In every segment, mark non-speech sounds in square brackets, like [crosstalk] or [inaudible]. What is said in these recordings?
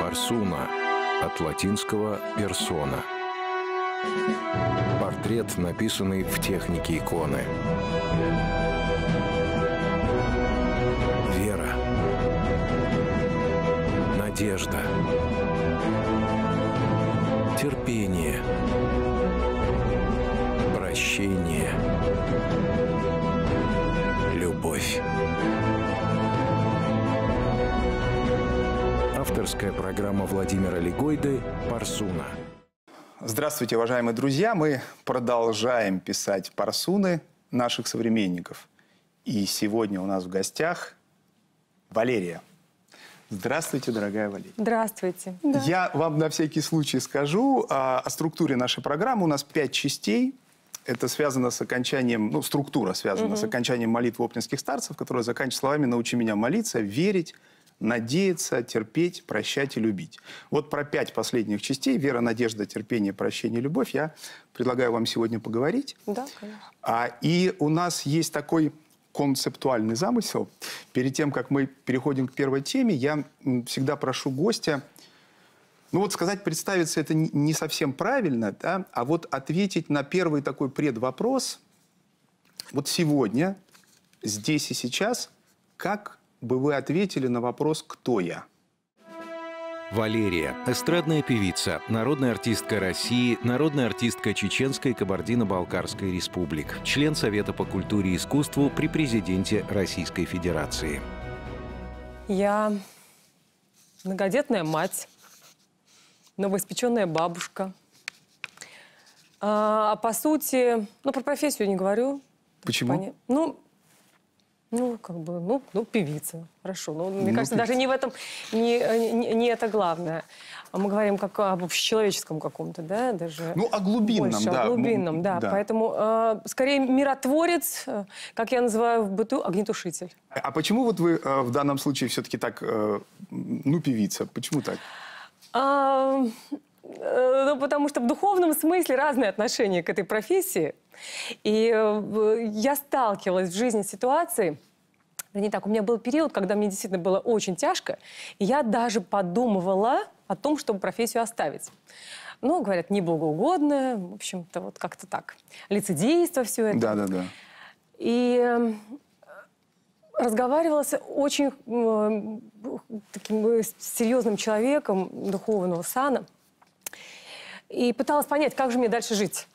Парсуна от латинского «персона». Портрет, написанный в технике иконы. Вера. Надежда. Терпение. Прощение. Прощение Авторская программа Владимира Легойды «Парсуна». Здравствуйте, уважаемые друзья! Мы продолжаем писать парсуны наших современников. И сегодня у нас в гостях Валерия. Здравствуйте, дорогая Валерия. Здравствуйте. Да. Я вам на всякий случай скажу а, о структуре нашей программы. У нас пять частей. Это связано с окончанием, ну, структура связана угу. с окончанием молитвы оптинских старцев, которая заканчивается словами «научи меня молиться, верить, надеяться, терпеть, прощать и любить. Вот про пять последних частей «Вера, надежда, терпение, прощение, любовь» я предлагаю вам сегодня поговорить. Да, конечно. А, и у нас есть такой концептуальный замысел. Перед тем, как мы переходим к первой теме, я всегда прошу гостя, ну вот сказать представиться это не совсем правильно, да? а вот ответить на первый такой предвопрос, вот сегодня, здесь и сейчас, как бы вы ответили на вопрос «Кто я?». Валерия – эстрадная певица, народная артистка России, народная артистка Чеченской Кабардино-Балкарской республик, член Совета по культуре и искусству при президенте Российской Федерации. Я многодетная мать, новоиспеченная бабушка. А, по сути, ну, про профессию не говорю. Почему? Ну, ну, как бы, ну, ну, певица. Хорошо. Но, ну, мне ну, кажется, певица. даже не в этом, не, э, не, не это главное. А мы говорим как об общечеловеческом каком-то, да, даже. Ну, о глубинном, больше, да. О ну, глубинном, ну, да. да. Поэтому э, скорее миротворец, э, как я называю в быту, огнетушитель. А, а почему вот вы э, в данном случае все-таки так, э, ну, певица? Почему так? А, э, ну, потому что в духовном смысле разные отношения к этой профессии. И э, я сталкивалась в жизни с ситуацией, не так, у меня был период, когда мне действительно было очень тяжко, и я даже подумывала о том, чтобы профессию оставить. Ну, говорят, не богоугодно, в общем-то, вот как-то так. Лицедейство все это. Да-да-да. И э, разговаривала с очень э, таким серьезным человеком духовного сана и пыталась понять, как же мне дальше жить.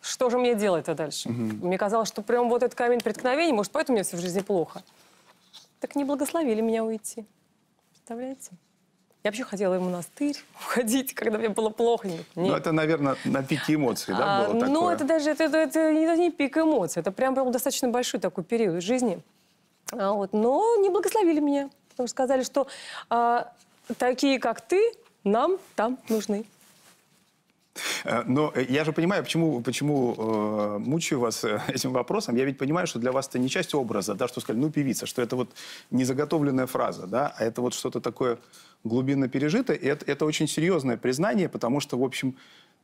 Что же мне делать-то дальше? Угу. Мне казалось, что прям вот этот камень преткновения, может, поэтому мне все в жизни плохо. Так не благословили меня уйти. Представляете? Я вообще хотела в монастырь [laughs] уходить, когда мне было плохо. Нет. Ну, это, наверное, на пике эмоций, да, а, было ну, такое? Ну, это даже это, это, это не, не пик эмоций. Это прям был достаточно большой такой период жизни. А, вот, но не благословили меня. Потому что сказали, что а, такие, как ты, нам там нужны. Э, но э, я же понимаю, почему, почему э, мучаю вас э, [laughs] этим вопросом. Я ведь понимаю, что для вас это не часть образа, да, что сказали, ну, певица, что это вот не заготовленная фраза, да, а это вот что-то такое глубинно пережитое. И это, это очень серьезное признание, потому что, в общем,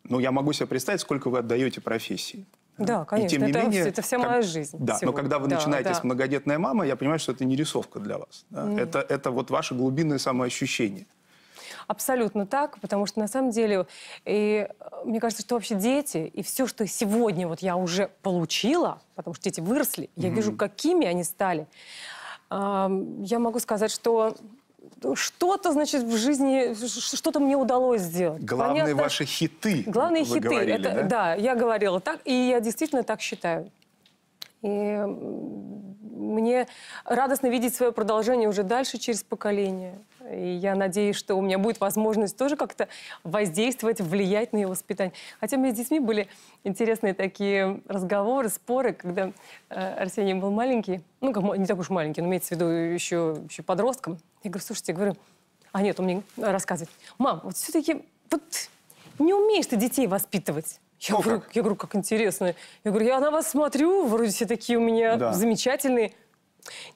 ну, я могу себе представить, сколько вы отдаете профессии. Да, конечно, и тем не это, менее, это вся как, моя жизнь. Да, сегодня. но когда вы да, начинаете да. с многодетная мама, я понимаю, что это не рисовка для вас. Да? Это, это вот ваше глубинное самоощущение. Абсолютно так, потому что на самом деле, и, э, мне кажется, что вообще дети и все, что сегодня вот я уже получила, потому что дети выросли, я mm-hmm. вижу, какими они стали. я могу сказать, что что-то, значит, в жизни, что-то мне удалось сделать. Главные Понятно, ваши хиты. Главные хиты. Говорили, это, да? да, я говорила так, и я действительно так считаю. И мне радостно видеть свое продолжение уже дальше через поколение. И я надеюсь, что у меня будет возможность тоже как-то воздействовать, влиять на его воспитание. Хотя у меня с детьми были интересные такие разговоры, споры, когда э, Арсений был маленький, ну, не так уж маленький, но имеется в виду еще, еще подростком. Я говорю, слушайте, я говорю, а нет, он мне рассказывает, мам, вот все-таки вот не умеешь ты детей воспитывать. Я, О, говорю, я говорю, как интересно. Я говорю, я на вас смотрю, вроде все такие у меня да. замечательные.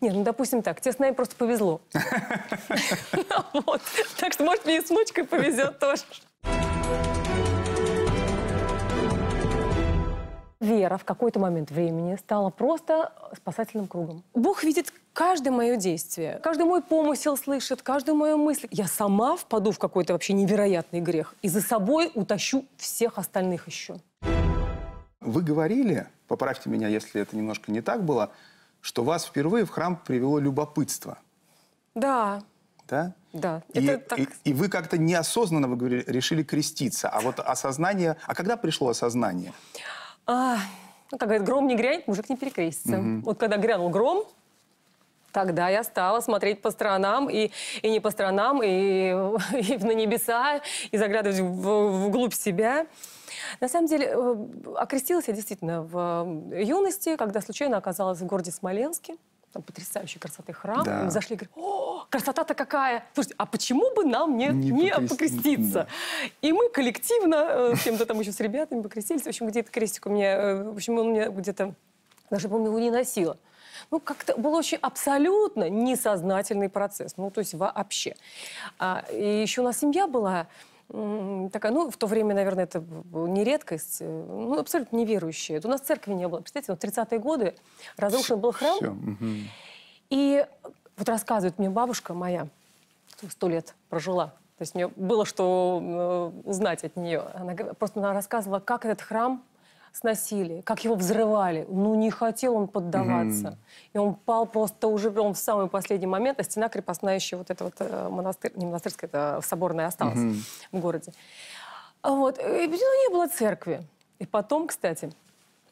Нет, ну, допустим так, тебе с нами просто повезло. [laughs] Так что, может, мне и с внучкой повезет тоже. вера в какой-то момент времени стала просто спасательным кругом. Бог видит каждое мое действие, каждый мой помысел слышит, каждую мою мысль. Я сама впаду в какой-то вообще невероятный грех и за собой утащу всех остальных еще. Вы говорили, поправьте меня, если это немножко не так было, что вас впервые в храм привело любопытство. Да. Да? Да. И, это так... и, и вы как-то неосознанно, вы говорили, решили креститься. А вот осознание... А когда пришло осознание? А, ну, как говорят, гром не грянет, мужик не перекрестится. Угу. Вот когда грянул гром, тогда я стала смотреть по сторонам, и, и не по сторонам, и, [laughs] и на небеса, и заглядывать в, вглубь себя. На самом деле, э, окрестилась я действительно в э, юности, когда случайно оказалась в городе Смоленске там потрясающей красоты храм. Да. Мы зашли и говорим, о, красота-то какая! Слушайте, а почему бы нам не, не, не покреститься? Да. И мы коллективно, э, с кем-то там еще с ребятами покрестились. В общем, где-то крестик у меня, э, в общем, он мне где-то, даже помню, его не носила. Ну, как-то был очень абсолютно несознательный процесс. Ну, то есть вообще. А, и еще у нас семья была такая, ну, в то время, наверное, это не редкость, э, ну, абсолютно неверующие. у нас церкви не было. Представляете, вот 30-е годы разрушен был храм. Все. И вот рассказывает мне бабушка моя, сто лет прожила, то есть мне было что узнать э, от нее. Она просто она рассказывала, как этот храм сносили, как его взрывали. Ну, не хотел он поддаваться. Mm И он пал просто уже он в самый последний момент, а стена крепостная еще вот эта вот э, монастырь, не монастырская, это соборная осталась mm в городе. Вот. Э, и ну, не было церкви. И потом, кстати,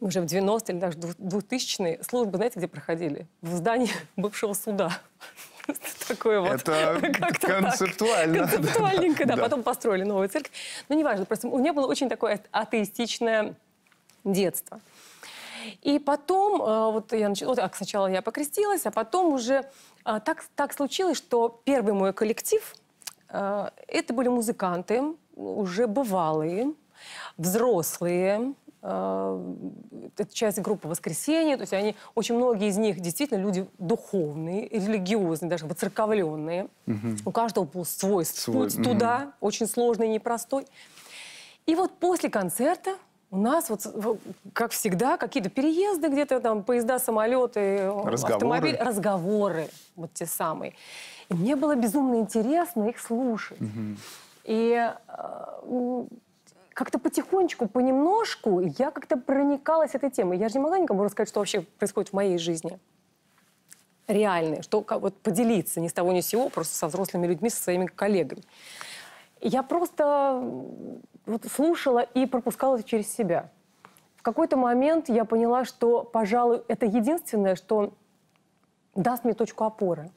уже в 90-е или даже 2000-е службы, знаете, где проходили? В здании [laughs] бывшего суда. [laughs] Такое вот. Это [laughs] концептуально. Концептуальненько, да. Потом построили новую церковь. Но ну, неважно, просто у меня было очень такое атеистичное детства. И потом, э, вот я начала, вот, а, сначала я покрестилась, а потом уже э, так, так случилось, что первый мой коллектив, э, это были музыканты, уже бывалые, взрослые, это часть группы «Воскресенье», то есть они, очень многие из них действительно люди духовные, религиозные, даже выцерковленные. Угу. У каждого был свой, свой. путь угу. туда, очень сложный, непростой. И вот после концерта у нас, вот, как всегда, какие-то переезды где-то, там, поезда, самолеты, разговоры. автомобиль, разговоры, вот те самые. И мне было безумно интересно их слушать. Угу. И э, как-то потихонечку, понемножку я как-то проникалась этой темой. Я же не могла никому рассказать, что вообще происходит в моей жизни. Реальное, что как, вот поделиться ни с того ни с сего, просто со взрослыми людьми, со своими коллегами. Я просто вот слушала и пропускала это через себя. В какой-то момент я поняла, что, пожалуй, это единственное, что даст мне точку опоры.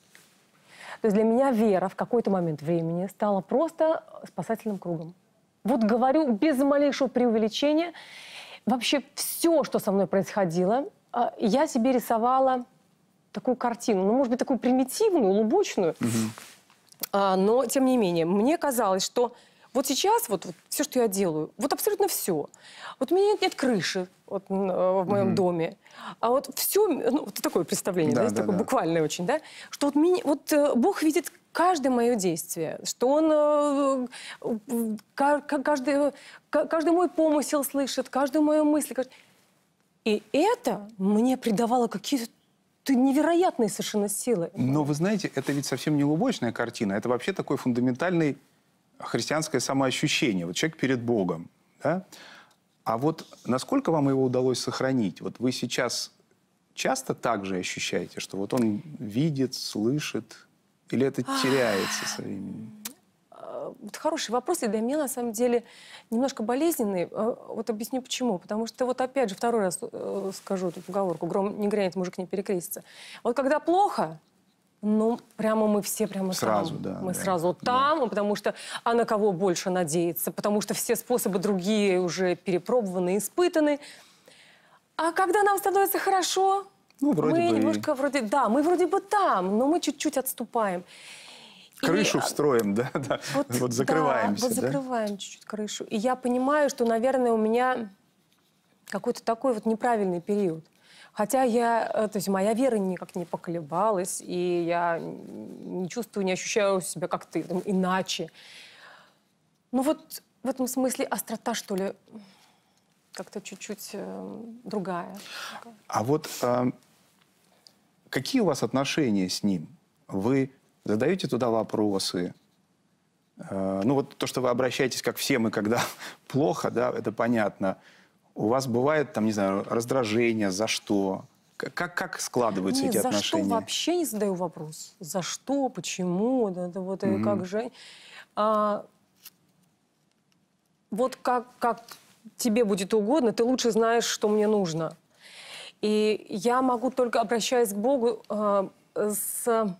То есть для меня вера в какой-то момент времени стала просто спасательным кругом. Вот говорю без малейшего преувеличения. Вообще все, что со мной происходило, а, я себе рисовала такую картину, ну, может быть, такую примитивную, лубочную, угу. но тем не менее, мне казалось, что вот сейчас вот, вот все, что я делаю, вот абсолютно все. Вот у меня нет, нет крыши вот, э, в моем mm-hmm. доме. А вот все, ну, вот такое представление, да, да, да, такое да. буквальное очень, да, что вот, меня, вот э, Бог видит каждое мое действие, что он э, каждый, каждый мой помысел слышит, каждую мою мысль. И это мне придавало какие-то ты невероятные совершенно силы. Но вы знаете, это ведь совсем не лубочная картина. Это вообще такой фундаментальный христианское самоощущение, вот человек перед Богом. Да? А вот насколько вам его удалось сохранить? Вот вы сейчас часто так же ощущаете, что вот он видит, слышит, или это теряется со временем? Э, хороший вопрос, и для меня, на самом деле, немножко болезненный. Э, вот объясню, почему. Потому что, вот опять же, второй раз э, скажу эту поговорку, гром не грянет, мужик не перекрестится. Вот когда плохо, ну, прямо мы все прямо сразу, там. да. Мы да, сразу там, да. потому что а на кого больше надеяться, потому что все способы другие уже перепробованы, испытаны. А когда нам становится хорошо, ну, вроде мы бы немножко и... вроде, да, мы вроде бы там, но мы чуть-чуть отступаем. Крышу и... встроим, да, да. Вот, вот закрываемся. Да, вот закрываем чуть-чуть крышу. И я понимаю, что, наверное, у меня какой-то такой вот неправильный период. Хотя я, э, то есть моя вера никак не поколебалась, и я не чувствую, не ощущаю себя как-то иначе. Ну вот в этом смысле острота, что ли, как-то чуть-чуть э, другая. А вот э, какие у вас отношения с ним? Вы задаете туда вопросы? Э, ну вот то, что вы обращаетесь, как все мы, когда [laughs] плохо, да, это понятно – у вас бывает, там, не знаю, раздражение, за что? Как, как складываются Нет, эти за отношения? За что вообще не задаю вопрос. За что, почему, да, да вот mm-hmm. и как же. А, вот как, как тебе будет угодно, ты лучше знаешь, что мне нужно. И я могу только, обращаясь к Богу, а, с,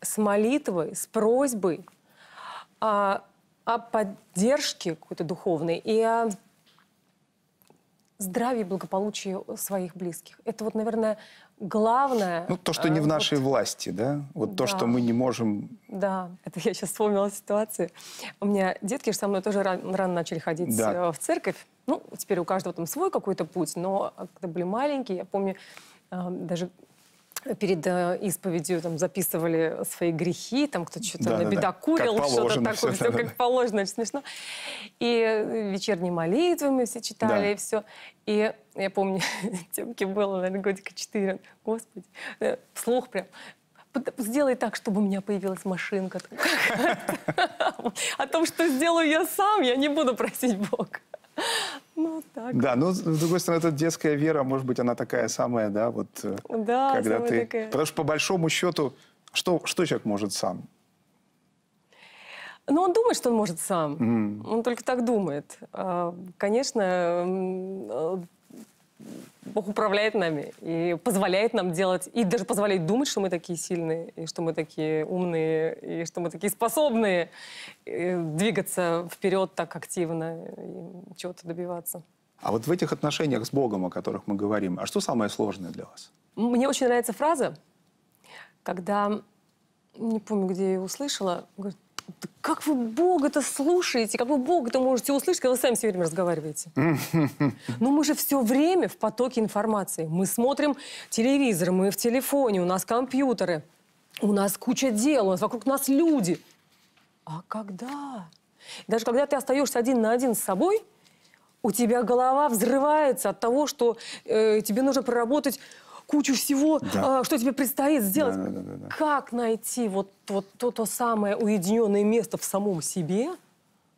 с молитвой, с просьбой а, о поддержке какой-то духовной и о здравии и благополучие э, своих близких. Это вот, наверное, главное. Ну, то, что э, не в нашей вот... власти, да? Вот да. то, что мы не можем... Да, это я сейчас вспомнила ситуацию. У меня детки же со мной тоже рано, рано начали ходить да. Э, в церковь. Ну, теперь у каждого там свой какой-то путь, но когда были маленькие, я помню, даже перед э, исповедью там записывали свои грехи, там кто что-то да, набедокурил, да, да. что-то такое, все, все да, как да. положено, очень смешно. И э, вечерние молитвы мы все читали, да. и все. И я помню, [laughs] Тёмке было, наверное, годика 4, господи, э, вслух прям, сделай так, чтобы у меня появилась машинка. [laughs] О том, что сделаю я сам, я не буду просить Бога. [laughs] Ну, так. Да, ну, с другой стороны, это детская вера, может быть, она такая самая, да, вот... Э, да, когда ты... такая. Потому что, по большому счету, что, что человек может сам? Ну, он думает, что он может сам. Mm. Он только так думает. А, конечно, э, Бог управляет нами и позволяет нам делать, и даже позволяет думать, что мы такие сильные, и что мы такие умные, и что мы такие способные э, двигаться вперед так активно и чего-то добиваться. А вот в этих отношениях с Богом, о которых мы говорим, а что самое сложное для вас? Мне очень нравится фраза, когда, не помню, где я ее услышала, говорит, как вы Бога-то слушаете, как вы Бога-то можете услышать, когда вы сами все время разговариваете? [laughs] Но ну, мы же все время в потоке информации. Мы смотрим телевизор, мы в телефоне, у нас компьютеры, у нас куча дел, у нас вокруг нас люди. А когда? Даже когда ты остаешься один на один с собой, у тебя голова взрывается от того, что э, тебе нужно проработать кучу всего, да. а, что тебе предстоит сделать. Да, да, да, да. Как найти вот, вот то, то самое уединенное место в самом себе,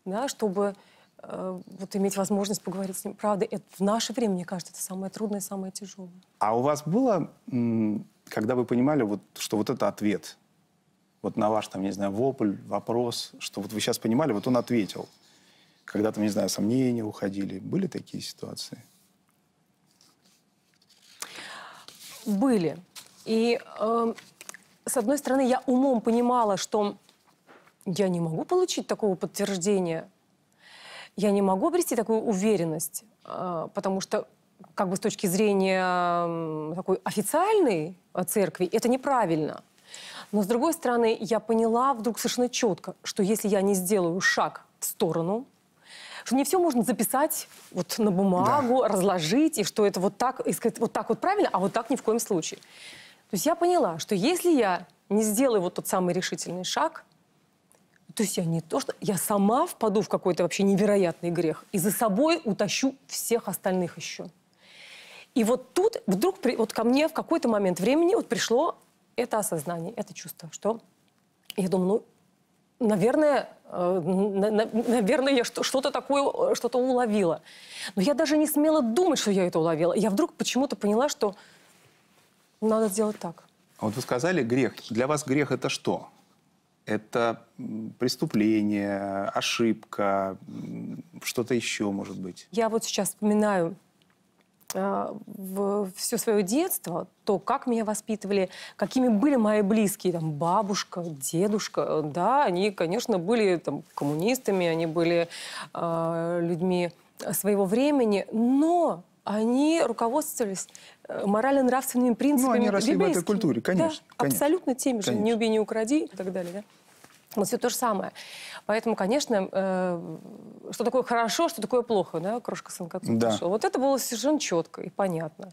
да, чтобы э, вот иметь возможность поговорить с ним. Правда, это, в наше время, мне кажется, это самое трудное, самое тяжелое. А у вас было, когда вы понимали, вот, что вот это ответ, вот на ваш, там, не знаю, вопль, вопрос, что вот вы сейчас понимали, вот он ответил. Когда там, не знаю, сомнения уходили. Были такие ситуации? были. И, э, с одной стороны, я умом понимала, что я не могу получить такого подтверждения, я не могу обрести такую уверенность, э, потому что как бы с точки зрения эм, такой официальной э, церкви, это неправильно. Но, с другой стороны, я поняла вдруг совершенно четко, что если я не сделаю шаг в сторону, что не все можно записать вот на бумагу, да. разложить, и что это вот так, и сказать, вот так вот правильно, а вот так ни в коем случае. То есть я поняла, что если я не сделаю вот тот самый решительный шаг, то есть я не то, что... Я сама впаду в какой-то вообще невероятный грех и за собой утащу всех остальных еще. И вот тут вдруг при, вот ко мне в какой-то момент времени вот пришло это осознание, это чувство, что я думаю, ну, наверное, Э, наверное, я что-то такое, э, что-то уловила. Но я даже не смела думать, что я это уловила. Я вдруг почему-то поняла, что надо сделать так. А вот вы сказали грех. Для вас грех это что? Это преступление, ошибка, что-то еще, может быть? Я вот сейчас вспоминаю Э, в все свое детство, то, как меня воспитывали, какими были мои близкие, там, бабушка, дедушка, э, да, они, конечно, были там, коммунистами, они были э, людьми своего времени, но они руководствовались э, морально-нравственными принципами. Ну, они росли в этой культуре, конечно. Да, конечно. Абсолютно теми же. Не убей, не укради и так далее. Да? Вот все то же самое. Поэтому, конечно, э, что такое хорошо, что такое плохо, да, крошка сын да. Вот это было совершенно четко и понятно.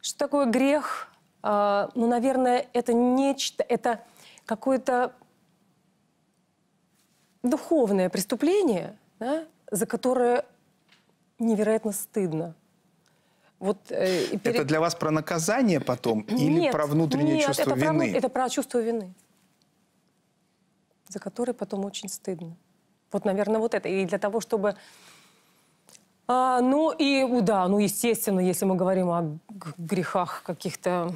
Что такое грех? Э, ну, наверное, это нечто, это какое-то духовное преступление, да, за которое невероятно стыдно. Вот, э, перед... Это для вас про наказание потом нет, или про внутреннее нет, чувство это вины? Про, это про чувство вины за которые потом очень стыдно. Вот, наверное, вот это. И для того, чтобы... А, ну и, да, ну естественно, если мы говорим о грехах каких-то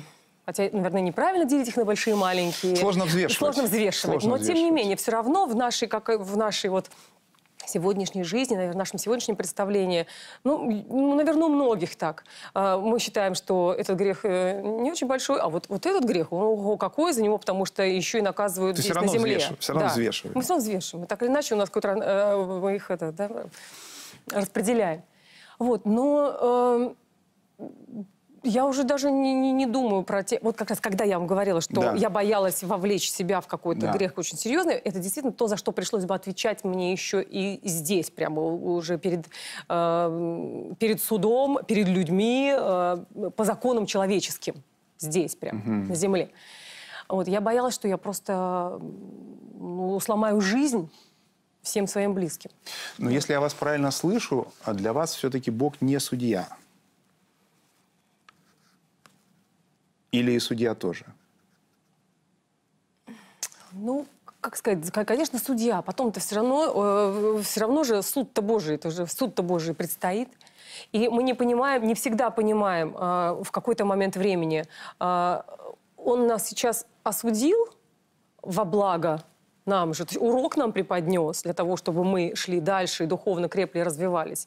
Хотя, наверное, неправильно делить их на большие и маленькие. Сложно взвешивать. Сложно взвешивать. Сложно но, взвешивать. тем не менее, все равно в нашей, как, в нашей вот сегодняшней жизни, наверное, в нашем сегодняшнем представлении, ну, ну наверное, у многих так. А, мы считаем, что этот грех э, не очень большой, а вот, вот этот грех, ого, какой за него, потому что еще и наказывают здесь, все равно на земле. Взвешив, все равно да. взвешиваем. Мы все равно взвешиваем. Так или иначе у нас какой-то... Э, мы их это, да, распределяем. Вот, но... Э, я уже даже не, не, не думаю про те... Вот как раз когда я вам говорила, что да. я боялась вовлечь себя в какой-то да. грех очень серьезный, это действительно то, за что пришлось бы отвечать мне еще и здесь, прямо уже перед, э, перед судом, перед людьми, э, по законам человеческим. Здесь прямо, угу. на земле. Вот, я боялась, что я просто ну, сломаю жизнь всем своим близким. Но если я вас правильно слышу, а для вас все-таки Бог не судья. Или и судья тоже? Ну, как сказать, конечно, судья. Потом-то все равно, э, все равно же суд-то Божий, тоже суд-то Божий предстоит. И мы не понимаем, не всегда понимаем э, в какой-то момент времени, э, он нас сейчас осудил во благо нам же, то есть урок нам преподнес для того, чтобы мы шли дальше и духовно крепли и развивались.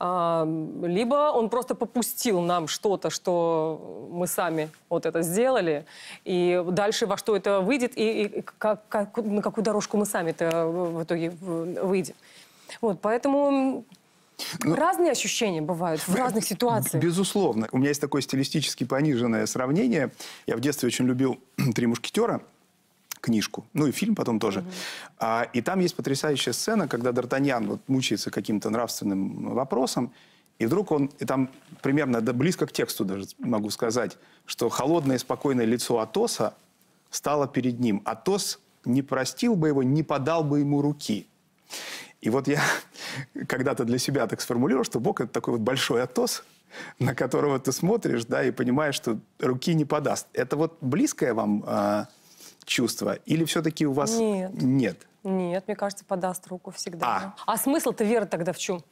А, либо он просто попустил нам что-то, что мы сами вот это сделали, и дальше во что это выйдет, и, и как, как, на какую дорожку мы сами это в итоге выйдем. Вот, поэтому ну, Разные ощущения бывают в разных ситуациях. Безусловно. У меня есть такое стилистически пониженное сравнение. Я в детстве очень любил [clears throat] «Три мушкетера» книжку, ну и фильм потом тоже. Mm-hmm. А, и там есть потрясающая сцена, когда Д'Артаньян вот, мучается каким-то нравственным вопросом, и вдруг он, и там примерно, да близко к тексту даже могу сказать, что холодное спокойное лицо Атоса стало перед ним. Атос не простил бы его, не подал бы ему руки. И вот я [laughs] когда-то для себя так сформулировал, что Бог – это такой вот большой Атос, на которого ты смотришь, да, и понимаешь, что руки не подаст. Это вот близкое вам а, чувства? Или все-таки у вас нет. нет? Нет, мне кажется, подаст руку всегда. А, а смысл-то, Вера, тогда в чем?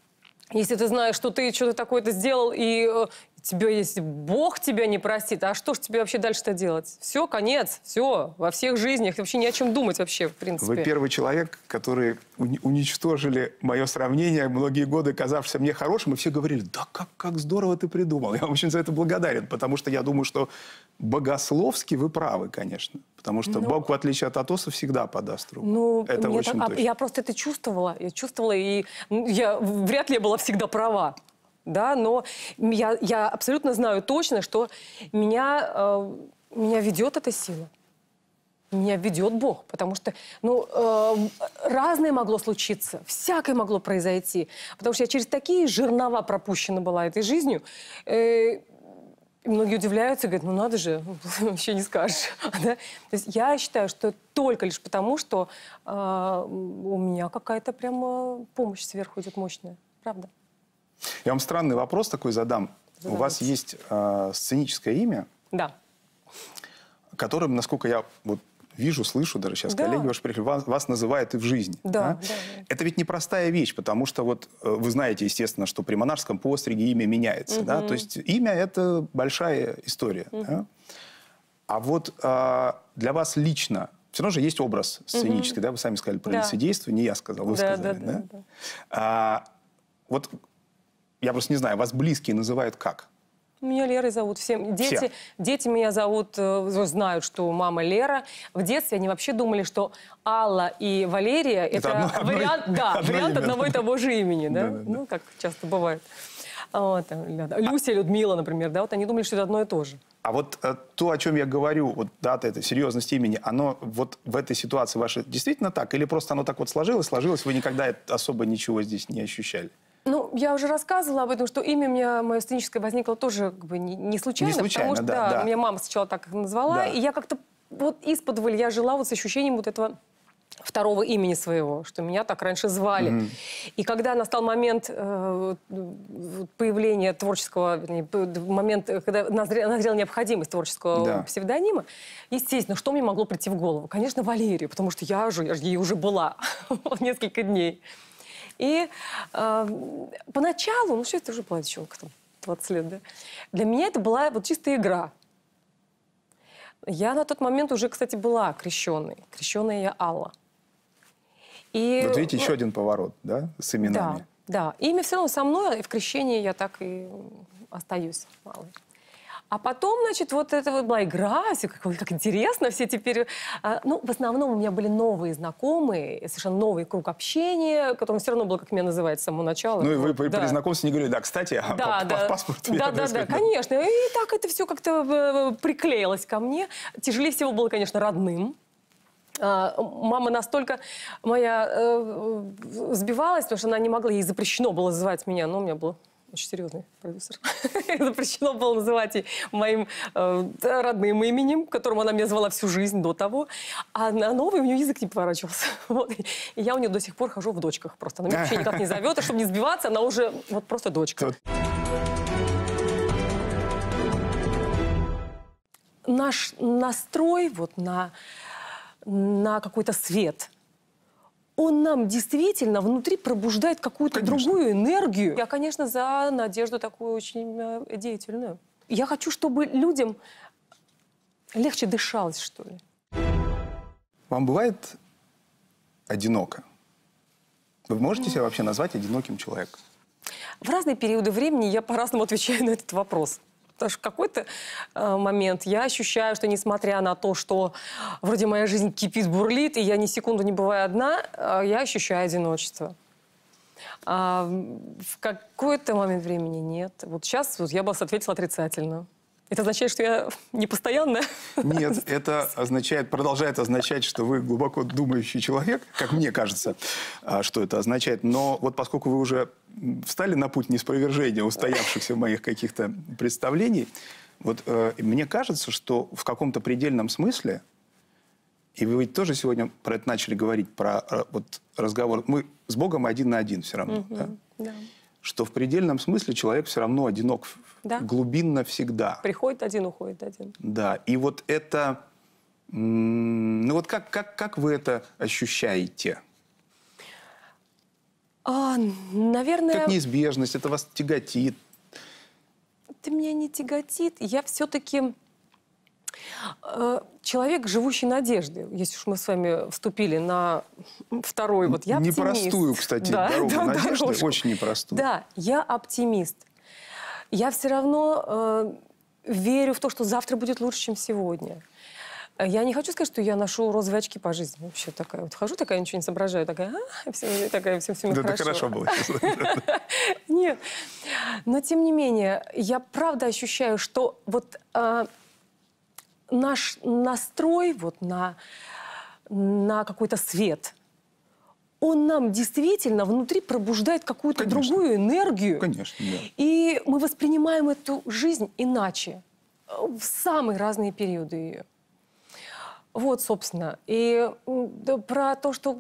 Если ты знаешь, что ты что-то такое-то сделал, и э, тебя есть Бог тебя не простит, а что ж тебе вообще дальше-то делать? Все, конец, все, во всех жизнях, вообще ни о чем думать вообще, в принципе. Вы первый человек, который уничтожили мое сравнение, многие годы казавшееся мне хорошим, и все говорили, да как, как здорово ты придумал. Я вам очень за это благодарен, потому что я думаю, что богословски вы правы, конечно. Потому что ну, Бог, в отличие от Атоса, всегда подаст руку. Ну, это очень так, точно. Я просто это чувствовала. Я чувствовала, и ну, я вряд ли я была всегда права да, но я, я абсолютно знаю точно, что меня, э, меня ведет эта сила. Меня ведет Бог, потому что ну, э, разное могло случиться, всякое могло произойти, потому что я через такие жернова пропущена была этой жизнью. Э, многие удивляются, говорят, ну надо же, [laughs] вообще не скажешь. [laughs] да? То есть я считаю, что только лишь потому, что э, у меня какая-то прямо помощь сверху идет мощная, правда. Я вам странный вопрос такой задам. Задавайте. У вас есть э, сценическое имя? Да. Которым, насколько я вот вижу, слышу, даже сейчас да. коллеги ваши приехали, вас, вас называют и в жизни. Да, да? Да. Это ведь непростая вещь, потому что вот э, вы знаете, естественно, что при монарском постриге имя меняется. Угу. Да? То есть имя – это большая история. Угу. Да? А вот э, для вас лично все равно же есть образ сценический, угу. да? Вы сами сказали про да. лицедейство, не я сказал, вы да, сказали, да? да? да. А, вот я просто не знаю, вас близкие называют как? Меня Лерой зовут. Все дети, Все. дети меня зовут, э, знают, что мама Лера. В детстве они вообще думали, что Алла и Валерия это, это одно, вариант, одно, да, одно вариант имя. одного и того же имени, да? да, да ну, как часто бывает. Вот, э, да. Люся, Людмила, например, да, вот они думали, что это одно и то же. А вот э, то, о чем я говорю, вот дата это серьезность имени, оно вот в этой ситуации ваше действительно так? Или просто оно так вот сложилось, сложилось, вы никогда особо ничего здесь не ощущали? Ну, я уже рассказывала об этом, что имя у меня, мое сценическое, возникло тоже как бы не, случайно. Не случайно, потому что, да, да, Меня мама сначала так назвала, да. и я как-то вот из-под я жила вот с ощущением вот этого второго имени своего, что меня так раньше звали. Mm -hmm. И когда настал момент э, появления творческого, момент, э, когда назрела, назрела необходимость творческого да. псевдонима, естественно, что мне могло прийти в голову? Конечно, Валерия, потому что я же, я же ей уже была [laughs] несколько дней. И э, поначалу, ну что это уже была там, 20 лет, да? Для меня это была вот чистая игра. Я на тот момент уже, кстати, была крещенной. Крещенная я Алла. И, вот видите, ну, еще один поворот, да, с именами? Да, да. Имя все равно со мной, и в крещении я так и остаюсь малой. А потом, значит, вот это вот была игра, все как, как интересно, все теперь... А, ну, в основном у меня были новые знакомые, совершенно новый круг общения, которым все равно было, как меня называют с самого начала. Ну, и вы при, да. при знакомстве не говорили, да, кстати, а, да, по, да. по паспорту Да, я, да, да, да, конечно. И так это все как-то э, приклеилось ко мне. Тяжелее всего было, конечно, родным. А, мама настолько моя э, сбивалась, потому что она не могла, ей запрещено было звать меня, но у меня было очень серьезный продюсер. Запрещено [laughs] было называть и моим э, родным именем, которым она меня звала всю жизнь до того. А на новый у нее язык не поворачивался. [laughs] Вот. И я у нее до сих пор хожу в дочках просто. Она меня вообще никак не зовет, а чтобы не сбиваться, она уже вот просто дочка. Наш настрой вот на, на какой-то свет – он нам действительно внутри пробуждает какую-то другую энергию. Я, конечно, за надежду такую очень э, деятельную. Я хочу, чтобы людям легче дышалось, что ли. Вам бывает одиноко? Вы можете себя вообще назвать одиноким человеком? В разные периоды времени я по-разному отвечаю на этот вопрос. Потому что в какой-то э, момент я ощущаю, что несмотря на то, что вроде моя жизнь кипит, бурлит, и я ни секунду не бываю одна, э, я ощущаю одиночество. А в какой-то момент времени нет. Вот сейчас вот я бы ответила отрицательно. Это означает, что я не постоянно? Нет, [laughs] это означает, продолжает означать, что вы глубоко думающий человек, как мне кажется, а, что это означает. Но вот поскольку вы уже встали на путь неспровержения устоявшихся моих каких-то представлений, вот э, мне кажется, что в каком-то предельном смысле, и вы ведь тоже сегодня про это начали говорить, про э, вот разговор, мы с Богом один на один все равно, угу, да? да? что в предельном смысле человек все равно одинок да? глубинно всегда. Приходит один, уходит один. Да, и вот это... Ну вот как, как, как вы это ощущаете? А, наверное... Как неизбежность, это вас тяготит? Это меня не тяготит. Я все-таки Э, человек, живущий надеждой, если уж мы с вами вступили на второй, вот я оптимист. Непростую, кстати, да, дорогу да, надежды, дорожку. очень непростую. Да, я оптимист. Я все равно э, верю в то, что завтра будет лучше, чем сегодня. Э, я не хочу сказать, что я ношу розовые очки по жизни. Вообще такая вот хожу, такая ничего не соображаю, такая, а, всем, такая, всем, всем да, хорошо. Да, хорошо было. [laughs] Нет. Но, тем не менее, я правда ощущаю, что вот э, наш настрой вот на, на какой-то свет, он нам действительно внутри пробуждает какую-то другую энергию. Конечно, да. И мы воспринимаем эту жизнь иначе, э, в самые разные периоды ее. Вот, собственно. И да, про то, что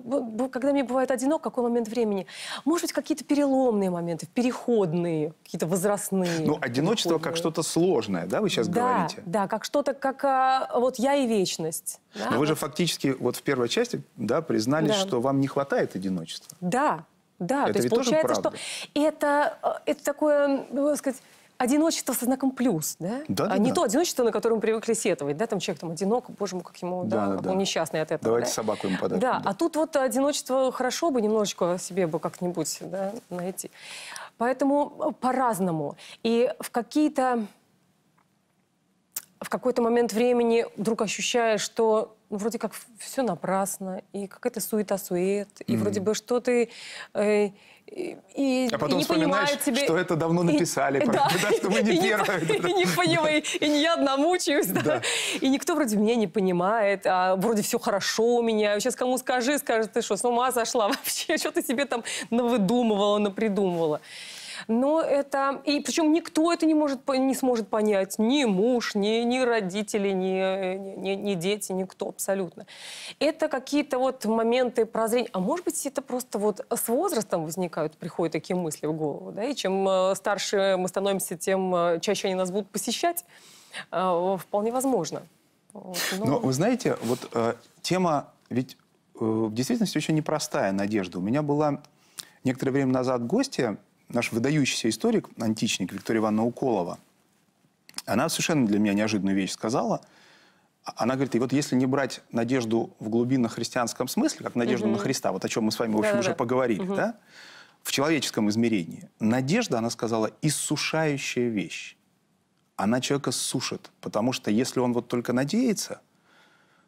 когда мне бывает одинок, какой момент времени. Может быть, какие-то переломные моменты, переходные, какие-то возрастные. Ну, одиночество переходные. как что-то сложное, да, вы сейчас да, говорите? Да, как что-то, как а, вот я и вечность. Да? Но вы же фактически вот в первой части, да, признались, да. что вам не хватает одиночества. Да, да. Это то есть получается, что это, э, это такое, ну, сказать, одиночество со знаком плюс, да? Да, да, а не то одиночество, на котором привыкли сетовать, да, там человек там одинок, боже мой, как ему, да, да, как да. он несчастный от этого. Давайте да? собаку ему подарим. Да. да, а тут вот одиночество хорошо бы немножечко себе бы как-нибудь да, найти. Поэтому э, по-разному. И в какие-то в какой-то момент времени вдруг ощущаешь, что ну, вроде как все напрасно, и какая-то суета-сует, и mm. вроде бы что ты... Э, и, а потом и не вспоминаешь, тебе... что это давно написали, [laughs] [laughs] и, да, да, что мы не первые. И не понимаю, и не я одна мучаюсь, да. И никто вроде меня не понимает, а вроде все хорошо у меня. Сейчас кому скажи, скажет, ты что, с ума сошла [laughs] вообще? Что ты себе там навыдумывала, напридумывала? Но это... И причем никто это не, может, не сможет понять. Ни муж, ни, ни родители, ни, ни, ни дети, никто абсолютно. Это какие-то вот моменты прозрения. А может быть, это просто вот с возрастом возникают, приходят такие мысли в голову. Да? И чем э, старше мы становимся, тем э, чаще они нас будут посещать. Э, вполне возможно. но... но ну. вы знаете, вот тема ведь в действительности очень непростая, Надежда. У меня была некоторое время назад гостья, наш выдающийся историк, античник Виктория Ивановна Уколова, она совершенно для меня неожиданную вещь сказала. Она говорит, и вот если не брать надежду в глубинно-христианском смысле, как надежду угу. на Христа, вот о чем мы с вами, в общем, да, уже да. поговорили, угу. да, в человеческом измерении, надежда, она сказала, иссушающая вещь. Она человека сушит, потому что если он вот только надеется –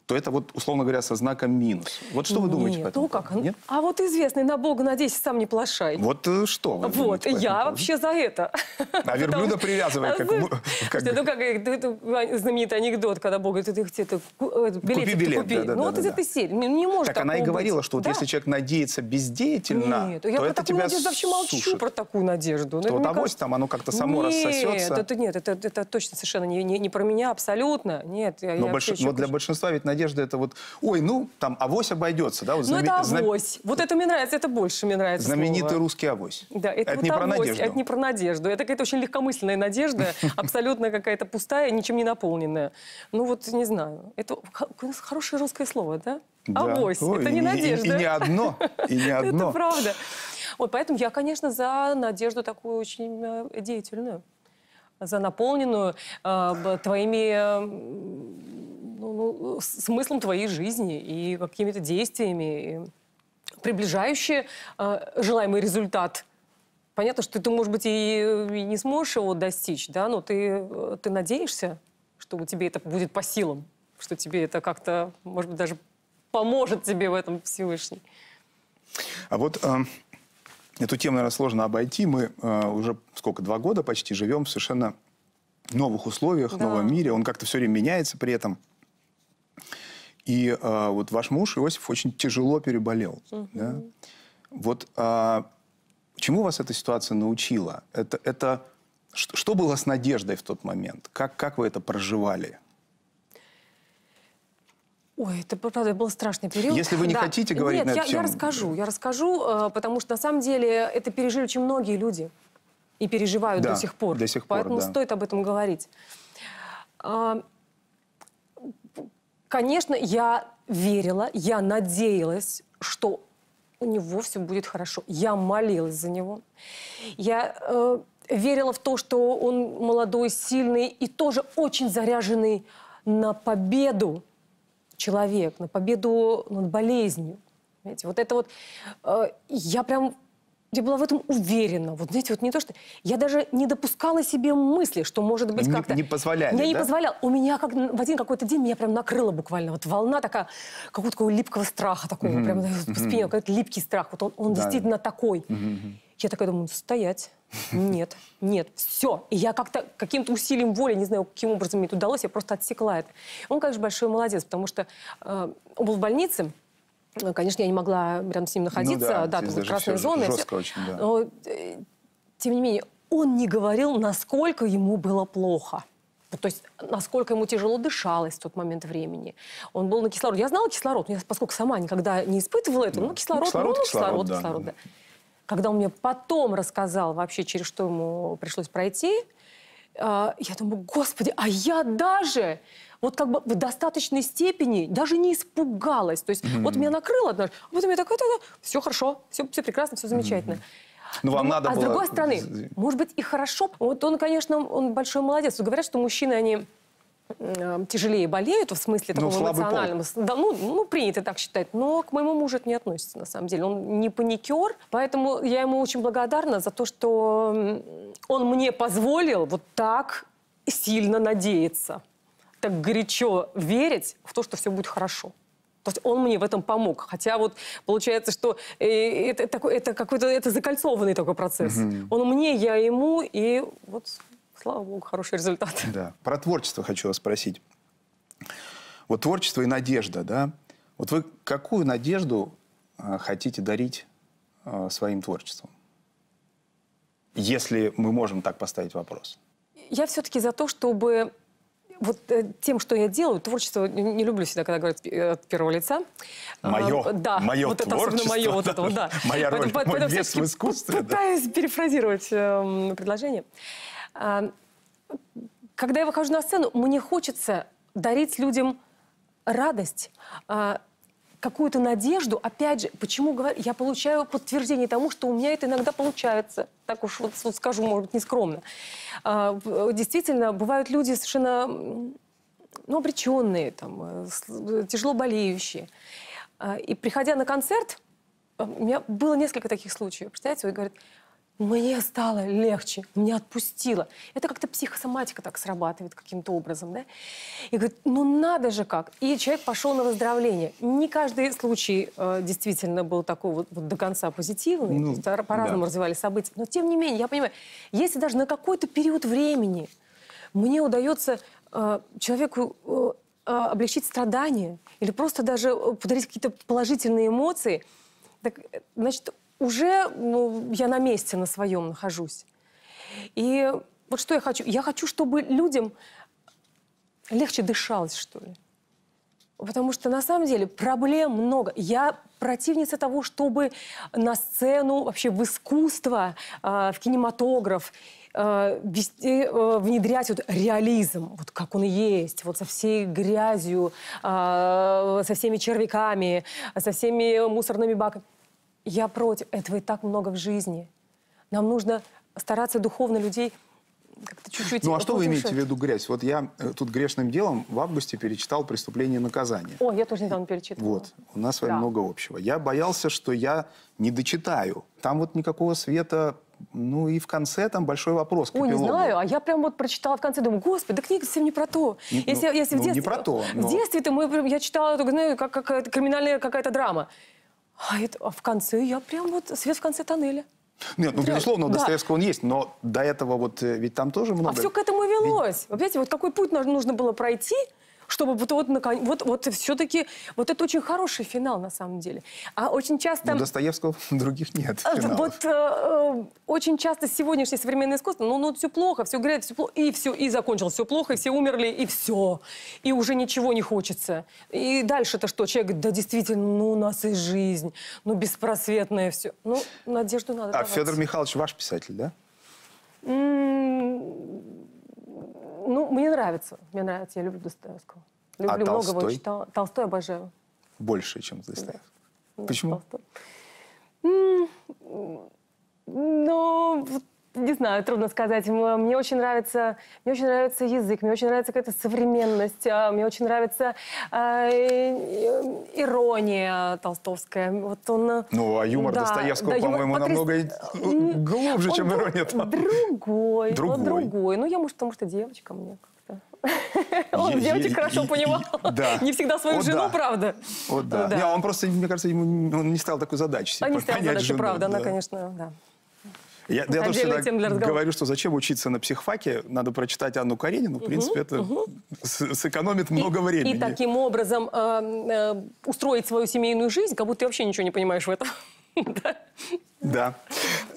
то это вот, условно говоря, со знаком минус. Вот что вы думаете Нет, по этому? Ну как? Нет? А вот известный «На Бога надейся, сам не плашай». Вот э, что вы Вот, я поводу? вообще за это. А верблюда привязывай, а как... Ну как знаменитый анекдот, когда Бог говорит, ты э, купи билет. Ну вот это ты сели, ну не может Так она и говорила, что вот если человек надеется бездеятельно, то это тебя Я вообще молчу про такую надежду. Ну, то удовольствие там, оно как-то само рассосется. Нет, это точно совершенно не про меня, абсолютно. Нет. Но для большинства ведь надежда надежда это вот, ой, ну, там авось обойдется, да? Вот ну, знам... это авось. Вот это мне нравится, это больше мне нравится Знаменитый слово. русский авось. Да, это, это вот не авось, про надежду. это не про надежду. Это какая-то очень легкомысленная надежда, [laughs] абсолютно какая-то пустая, ничем не наполненная. Ну вот, не знаю, это хорошее русское слово, да? Да. Авось, Ой, это не и, надежда. И, и не одно, и не [laughs] одно. Это правда. Вот поэтому я, конечно, за надежду такую очень э, деятельную за наполненную э, твоими ну, ну э, смыслом твоей жизни и какими-то действиями, и приближающие э, желаемый результат. Понятно, что ты, может быть, и, и не сможешь его достичь, да, но ты, э, ты надеешься, что тебе это будет по силам, что тебе это как-то, может быть, даже поможет тебе в этом Всевышний. А вот э, эту тему, наверное, сложно обойти. Мы э, уже сколько, два года почти живем в совершенно новых условиях, да. новом мире. Он как-то все время меняется при этом. И а, вот ваш муж Иосиф очень тяжело переболел. Угу. Да? Вот а, чему вас эта ситуация научила? Это, это что, что было с надеждой в тот момент? Как, как вы это проживали? Ой, это правда был страшный период. Если вы не да. хотите говорить Нет, на я, эту тему. я расскажу, я расскажу, а, потому что на самом деле это пережили очень многие люди и переживают да, до сих пор. До сих пор. Поэтому да. стоит об этом говорить. А, Конечно, я верила, я надеялась, что у него все будет хорошо. Я молилась за него. Я э, верила в то, что он молодой, сильный и тоже очень заряженный на победу человек, на победу над болезнью. Понимаете? Вот это вот... Э, я прям я была в этом уверена. Вот знаете, вот не то, что... Я даже не допускала себе мысли, что может быть как-то... Не, не позволяли, Я да? не позволяла. У меня как в один какой-то день меня прям накрыла буквально. Вот волна такая, какого-то такого липкого страха такого. Mm-hmm. Прям mm-hmm. по спине, какой-то липкий страх. Вот он, он да. действительно такой. Mm-hmm. Я такая думаю, стоять. [laughs] Нет, нет, все. И я как-то каким-то усилием воли, не знаю, каким образом мне это удалось, я просто отсекла это. Он, конечно, большой молодец, потому что э, он был в больнице, Э, конечно, я не могла рядом с ним ну находиться, ну, да, да там красная зона. Жестко все. очень, да. Но, э, тем не менее, он не говорил, насколько ему было плохо. То есть, насколько ему тяжело дышалось в тот момент времени. Он был на кислороде. Я знала кислород, я, поскольку сама никогда не испытывала этого, ну, ну кислород, ну, кислород, ну, ну кислород, кислород, да. кислород да. Когда он мне потом рассказал вообще, через что ему пришлось пройти, а, я думаю, господи, а я даже вот как бы в достаточной степени даже не испугалась. То есть mm-hmm. вот меня накрыло однажды, а потом я такая, все хорошо, все, все прекрасно, все замечательно. Mm-hmm. Ну, вам ну, надо а было... с другой стороны, может быть, и хорошо. Вот он, конечно, он большой молодец. Говорят, что мужчины, они тяжелее болеют, в смысле ну, такого ну, эмоционального. Да, ну, ну, принято так считать. Но к моему мужу это не относится, на самом деле. Он не паникер, поэтому я ему очень благодарна за то, что он мне позволил вот так сильно надеяться, так горячо верить в то, что все будет хорошо. То есть он мне в этом помог. Хотя вот получается, что э, это, это, это какой-то это закольцованный такой процесс. Угу. Он мне, я ему, и вот слава богу, хороший результат. Да. Про творчество хочу вас спросить. Вот творчество и надежда, да? Вот вы какую надежду а, хотите дарить а, своим творчеством? Если мы можем так поставить вопрос. Я все-таки за то, чтобы вот э, тем, что я делаю, творчество не люблю всегда, когда говорят от первого лица. Мое. А, да. Мое вот творчество. Это, мое вот это, да. [laughs] Моя роль, поэтому, мой поэтому вес в искусстве. Пытаюсь да. перефразировать э, предложение. Когда я выхожу на сцену, мне хочется дарить людям радость, а, какую-то надежду. Опять же, почему говорю, я получаю подтверждение тому, что у меня это иногда получается. Так уж вот, вот скажу, может быть, нескромно. А, э, действительно, бывают люди совершенно ну, обреченные, там, э, э, тяжело болеющие. А, и приходя на концерт, у меня было несколько таких случаев. Представляете, вот говорят, мне стало легче, меня отпустило. Это как-то психосоматика так срабатывает каким-то образом, да? И говорит, ну надо же как. И человек пошел на выздоровление. Не каждый случай э, действительно был такой вот, вот до конца позитивный. Ну, По-разному да. развивались события. Но тем не менее, я понимаю, если даже на какой-то период времени мне удается э, человеку э, э облегчить страдания или просто даже э, подарить какие-то положительные эмоции, так, э, значит, уже ну, я на месте на своем нахожусь. И вот что я хочу? Я хочу, чтобы людям легче дышалось, что ли. Потому что на самом деле проблем много. Я противница того, чтобы на сцену, вообще в искусство, э, в кинематограф э, вести, э, внедрять вот реализм, вот как он есть, вот со всей грязью, а, со всеми червяками, со всеми мусорными баками. Я против. Этого и так много в жизни. Нам нужно стараться духовно людей как-то чуть-чуть... Ну а что вы имеете в виду грязь? Вот я э, тут грешным делом в августе перечитал «Преступление и наказание». О, я тоже недавно перечитала. Вот, у нас с вами да. много общего. Я боялся, что я не дочитаю. Там вот никакого света ну и в конце там большой вопрос. Ой, не знаю, а я прям вот прочитала в конце, думаю, господи, да книга совсем не про то. Не, если, ну, если в ну, ну детстве, не про то. Но... В детстве-то мы, я читала, только, знаю, как, как криминальная какая-то драма. А это а в конце я прям вот свет в конце тоннеля. Нет, ну, безусловно, у Достоевского да. он есть, но до этого вот э, ведь там тоже а много... А все к этому велось. Ведь... Вы понимаете, вот какой путь нужно было пройти, чтобы вот, вот, вот, вот все-таки, вот это очень хороший финал на самом деле. А очень часто... У Достоевского [laughs] других нет а, финалов. Вот э, э, очень часто сегодняшнее современное искусство, ну, ну все плохо, все грязь, все плохо, и все, и закончилось все плохо, и все умерли, и все. И уже ничего не хочется. И дальше-то что? Человек да действительно, ну у нас и жизнь, ну беспросветное все. Ну, надежду надо А давать. Федор Михайлович ваш писатель, да? М ну, мне нравится. Мне нравится. Я люблю Достоевского. А люблю а много Толстой? его читал, Толстой обожаю. Больше, чем Достоевский. Да. Почему? Толстой. Ну, не знаю, трудно сказать. Мне очень нравится, мне очень нравится язык, мне очень нравится какая-то современность, а, мне очень нравится э, ирония толстовская. Вот он. Э, ну, а юмор да, Достоевского, да, по-моему, потряс... намного глубже, он чем ирония. Там. Другой, другой. Он другой. Ну, я может, потому что девочка мне. как-то. [laughs] Он девочек хорошо понимал. Не всегда свою жену, правда. да. А он просто, мне кажется, ему он не стал такой задачи. Он не ставил задачу, правда. Она, конечно, да. Я, я тоже всегда говорю, что зачем учиться на психфаке, надо прочитать Анну Каренину, в угу, принципе, это угу. сэкономит много времени. И таким образом э, э, устроить свою семейную жизнь, как будто ты вообще ничего не понимаешь в этом. [laughs] Да.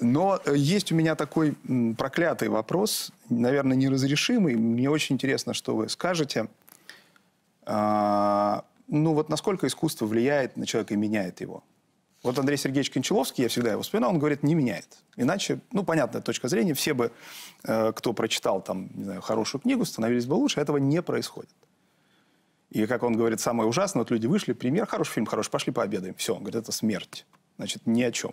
Но есть у меня такой проклятый вопрос, наверное, неразрешимый. Мне очень интересно, что вы скажете. А, ну вот насколько искусство влияет на человека и меняет его? Вот Андрей Сергеевич Кончаловский, я всегда его вспоминаю, он говорит, не меняет. Иначе, ну, понятная точка зрения, все бы, э, кто прочитал там, не знаю, хорошую книгу, становились бы лучше, а этого не происходит. И, как он говорит, самое ужасное, вот люди вышли, пример, хороший фильм, хороший, пошли пообедаем. Все, он говорит, это смерть. Значит, ни о чем.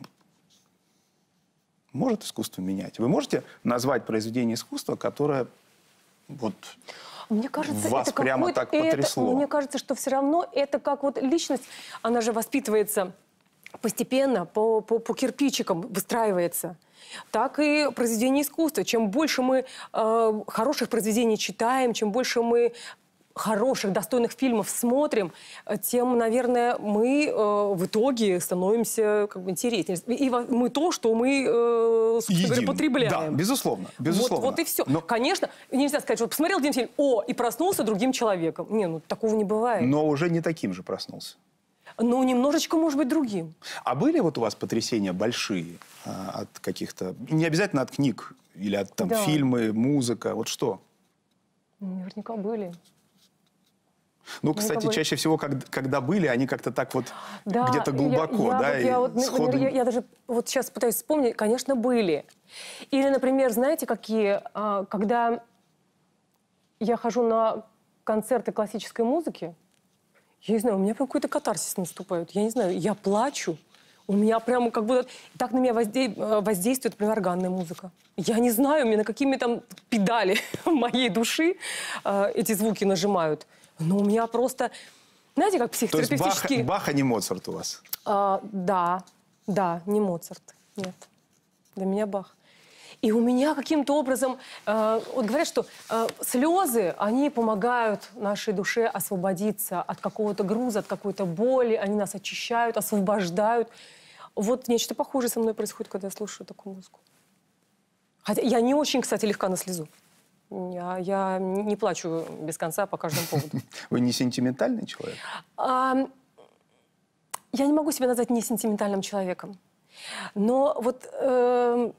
Может искусство менять? Вы можете назвать произведение искусства, которое вот мне кажется, вас это прямо так потрясло? Это, мне кажется, что все равно это как вот личность, она же воспитывается постепенно по, по, по кирпичикам выстраивается. Так и произведение искусства. Чем больше мы э, хороших произведений читаем, чем больше мы хороших, достойных фильмов смотрим, э, тем, наверное, мы э, в итоге становимся как бы интереснее. И мы то, что мы, э, собственно потребляем. Да, безусловно. безусловно. Вот, вот и все. Но... Конечно, нельзя сказать, что посмотрел один фильм, о, и проснулся другим человеком. Не, ну такого не бывает. Но уже не таким же проснулся. Ну, немножечко, может быть, другим. А были вот у вас потрясения большие а, от каких-то... Не обязательно от книг или от там да. фильмы, музыка, вот что? Наверняка были. Ну, кстати, Никого... чаще всего, как, когда были, они как-то так вот да, где-то глубоко, я, да? Вот, и я, вот, сходу... я, я даже вот сейчас пытаюсь вспомнить, конечно, были. Или, например, знаете, какие, а, когда я хожу на концерты классической музыки, я не знаю, у меня прям какой-то катарсис наступает. Я не знаю, я плачу. У меня прямо как будто... Так на меня возде... Э, воздействует, например, органная музыка. Я не знаю, мне на какими там педали [laughs] моей души э, эти звуки нажимают. Но у меня просто... Знаете, как психотерапевтический... То есть Бах, Баха не Моцарт у вас? А, да, да, не Моцарт, нет. Для меня Бах. И у меня каким-то образом, э, вот говорят, что э, слезы, они помогают нашей душе освободиться от какого-то груза, от какой-то боли, они нас очищают, освобождают. Вот нечто похожее со мной происходит, когда я слушаю такую музыку. Хотя я не очень, кстати, легка на слезу. Я, я не плачу без конца по каждому поводу. [laughs] Вы не сентиментальный человек? А, я не могу себя назвать не сентиментальным человеком. Но вот... Э,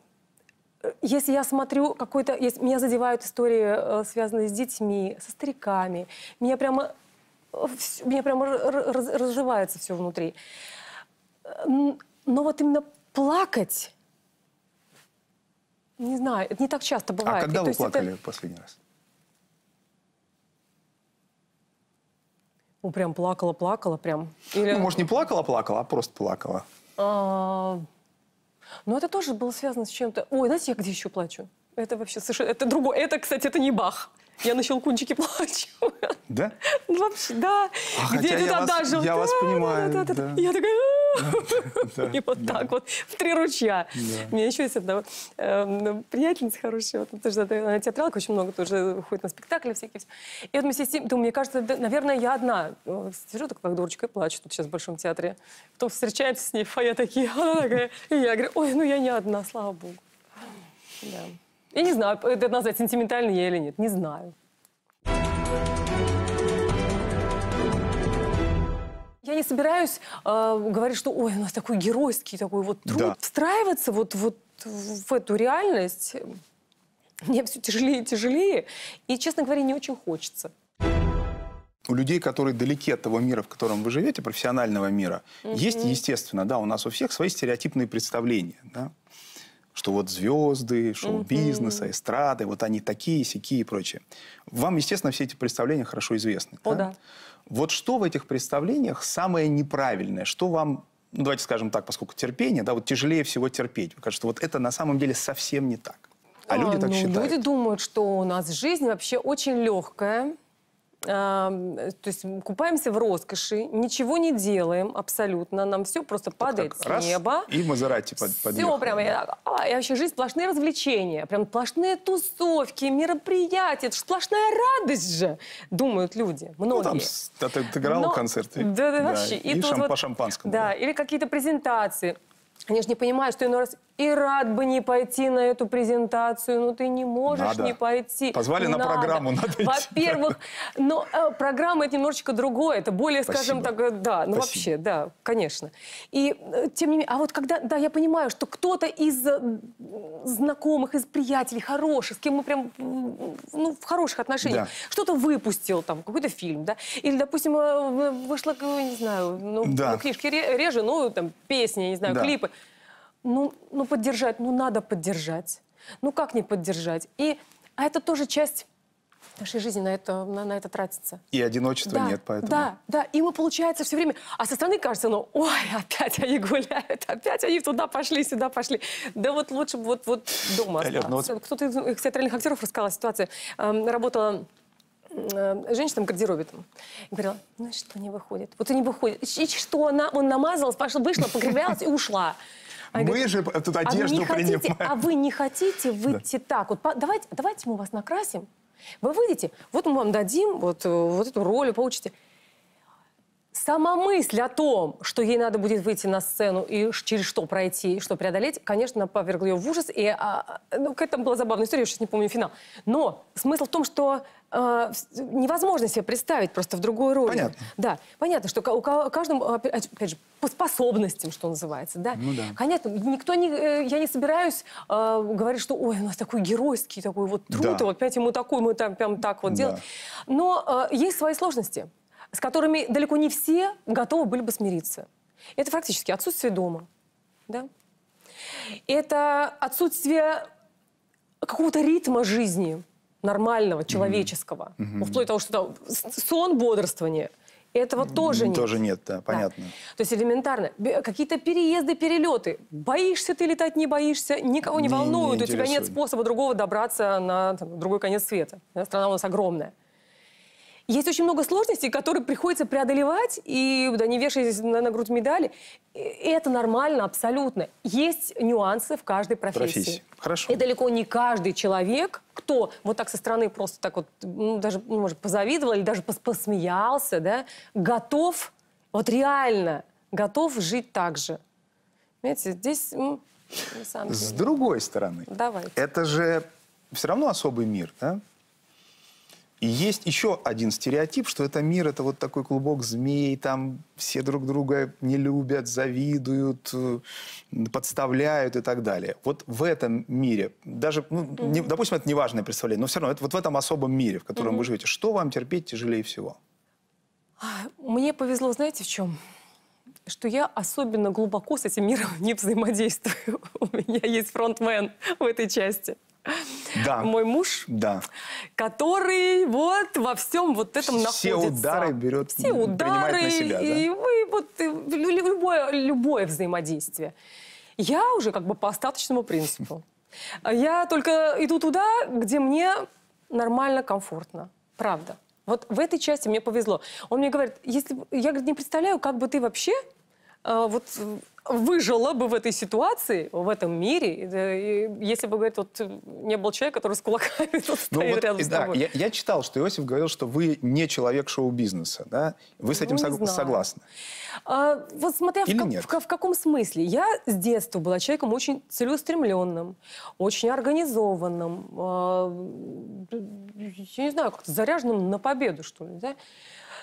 если я смотрю какой-то... Меня задевают истории, э, связанные с детьми, со стариками. Меня прямо... Э, меня прямо раз, разживается все внутри. Но вот именно плакать... Не знаю, это не так часто а бывает. А когда И, вы плакали это... последний раз? Ну, прям плакала-плакала прям. Ну, Или... Ну, может, не плакала-плакала, а, а просто плакала. А... -а, -а но это тоже было связано с чем-то... Ой, знаете, я где еще плачу? Это вообще совершенно... Это другое. Это, кстати, это не бах. Я на щелкунчике [laughs] плачу. Да? Ну, вообще, да. А, Где хотя я, вас, я вас понимаю. Я такая... И вот так вот, в три ручья. У меня еще есть одна эм, приятельница хорошая, тоже она театралка, очень много тоже ходит на спектакли всякие. И вот мы сидим, думаю, мне кажется, наверное, я одна. Э, сижу так, как дурочка, и плачу тут сейчас в Большом театре. Потом встречается с ней, а я такие, она такая, и я говорю, ой, ну я не одна, слава богу. Я не знаю, это назвать сентиментально я или нет, не знаю. Я не собираюсь э, говорить, что ой, у нас такой геройский такой вот труд. Да. Встраиваться вот, вот в эту реальность мне все тяжелее и тяжелее. И, честно говоря, не очень хочется. У людей, которые далеки от того мира, в котором вы живете, профессионального мира, mm-hmm. есть, естественно, да, у нас у всех свои стереотипные представления. Да? что вот звезды, шоу-бизнеса, эстрады, вот они такие, сякие и прочее. Вам, естественно, все эти представления хорошо известны. О, да? да. Вот что в этих представлениях самое неправильное, что вам ну, давайте скажем так, поскольку терпение, да, вот тяжелее всего терпеть. Мне кажется, вот это на самом деле совсем не так. А, а люди так ну, считают. Люди думают, что у нас жизнь вообще очень легкая, то есть купаемся в роскоши, ничего не делаем абсолютно, нам все просто падает так, с неба. и Мазерати под, подъехал. Все прям, я, а, и вообще жизнь сплошные развлечения, прям сплошные тусовки, мероприятия, это сплошная радость же, думают люди, многие. Ну, там, ты, ты играл Но, концерты. Да, да, да, вообще. И, и шам, вот, по шампанскому. Да, да. или какие-то презентации. Они же не понимают, что иной раз и рад бы не пойти на эту презентацию, но ты не можешь надо. не пойти. Позвали надо. на программу, надо Во-первых, но э, программа это немножечко другое, это более, Спасибо. скажем так, э, да, ну Спасибо. вообще, да, конечно. И э, тем не менее, а вот когда, да, я понимаю, что кто-то из э, знакомых, из приятелей хороших, с кем мы прям, ну, в хороших отношениях, да. что-то выпустил там, какой-то фильм, да, или, допустим, э, вышла, не знаю, ну, да. Ну, книжки реже, ну, там, песни, не знаю, да. клипы ну, ну поддержать, ну надо поддержать. Ну как не поддержать? И а это тоже часть нашей жизни на это, на, на это тратится. И одиночества да, нет, поэтому. Да, да, и мы, получается, все время... А со стороны кажется, ну, ой, опять они гуляют, опять они туда пошли, сюда пошли. Да вот лучше бы вот, вот дома да, ну вот... Кто-то из театральных актеров рассказала ситуацию. Эм, работала эм, женщинам гардеробитом. И говорила, ну что не выходит? Вот и не выходит. И, и что она, он намазал, пошел вышла, погребялась и ушла. Она мы говорит, же тут «А одежду а принимаем. Хотите, а вы не хотите [laughs] выйти да. так? Вот, давайте, давайте мы вас накрасим. Вы выйдете, вот мы вам дадим вот, э, вот эту роль, получите. Сама мысль о том, что ей надо будет выйти на сцену и через что пройти, что преодолеть, конечно, повергла ее в ужас. И, а, ну, какая там была забавная история, я сейчас не помню финал. Но смысл в том, что а, невозможно себе представить просто в другой роли. Понятно. Да, понятно, что у каждого, а, а, опять же, по способностям, что называется, да. Ну да. Понятно, никто не, э, я не собираюсь э, говорить, что, ой, у нас такой геройский такой вот труд, да. вот опять ему такой, мы там прям так вот да. делаем. Но э, есть свои сложности, с которыми далеко не все готовы были бы смириться. Это фактически отсутствие дома, да. Это отсутствие какого-то ритма жизни, нормального, человеческого. Mm-hmm. вплоть до того, что сон, бодрствование. Этого тоже нет. Тоже нет, да, понятно. Да. То есть элементарно. Какие-то переезды, перелеты. Боишься ты летать, не боишься, никого не, не волнует. Не у тебя нет способа другого добраться на там, другой конец света. Страна у нас огромная есть очень много сложностей, которые приходится преодолевать, и да, не вешаясь на, на грудь медали. И это нормально, абсолютно. Есть нюансы в каждой профессии. Профессии, хорошо. И далеко не каждый человек, кто вот так со стороны просто так вот, ну, даже, ну, может, позавидовал или даже пос посмеялся, да, готов, вот реально готов жить так же. Понимаете, здесь... Ну, С другой стороны, Давайте. это же все равно особый мир, да? И есть еще один стереотип, что это мир, это вот такой клубок змей, там все друг друга не любят, завидуют, э, подставляют и так далее. Вот в этом мире, даже, ну, mm -hmm. не, допустим, это неважное представление, но все равно, это вот в этом особом мире, в котором mm -hmm. вы живете, что вам терпеть тяжелее всего? А, мне повезло, знаете, в чем? что я особенно глубоко с этим миром [laughs] не взаимодействую. [laughs] У меня есть фронтмен в этой части да. мой муж, да. который вот во всем вот этом Все находится. Все удары берет, Все удары, на себя. Да? И вы вот э, любое, любое взаимодействие. Я уже как бы по остаточному принципу. А я только иду туда, где мне нормально, комфортно. Правда. Вот в этой части мне повезло. Он мне говорит, если я говорит, не представляю, как бы ты вообще Э, вот выжила бы в этой ситуации, в этом мире, да, если бы, этот вот не был человек, который с кулаками тут ну, стоит вот, рядом с да, тобой. Я, я читал, что Иосиф говорил, что вы не человек шоу-бизнеса, да? Вы с этим ну, сог... согласны? А, вот смотря Или в, нет? В, в, в каком смысле. Я с детства была человеком очень целеустремленным, очень организованным, а, я не знаю, как-то заряженным на победу, что ли, да?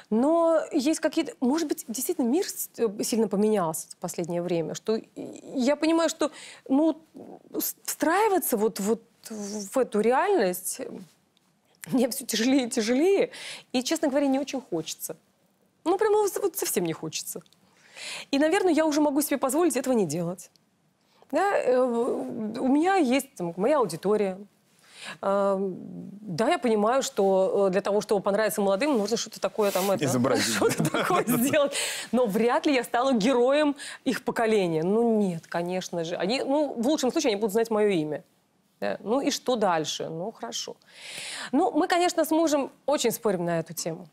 Но есть какие-то... Может быть, действительно мир э, сильно поменялся в последнее время, что я понимаю, что ну, встраиваться вот, вот в эту реальность э, мне все тяжелее и тяжелее, и, честно говоря, не очень хочется. Ну, прямо вот совсем не хочется. И, наверное, я уже могу себе позволить этого не делать. Да? Э, у меня есть там, моя аудитория, да, я понимаю, что э, для того, чтобы понравиться молодым, нужно что-то такое там... Это, Изобразить. [laughs] Что-то такое [laughs] сделать. Но вряд ли я стану героем их поколения. Ну нет, конечно же. Они, ну, в лучшем случае они будут знать мое имя. Да? Ну и что дальше? Ну хорошо. Ну, мы, конечно, с мужем очень спорим на эту тему.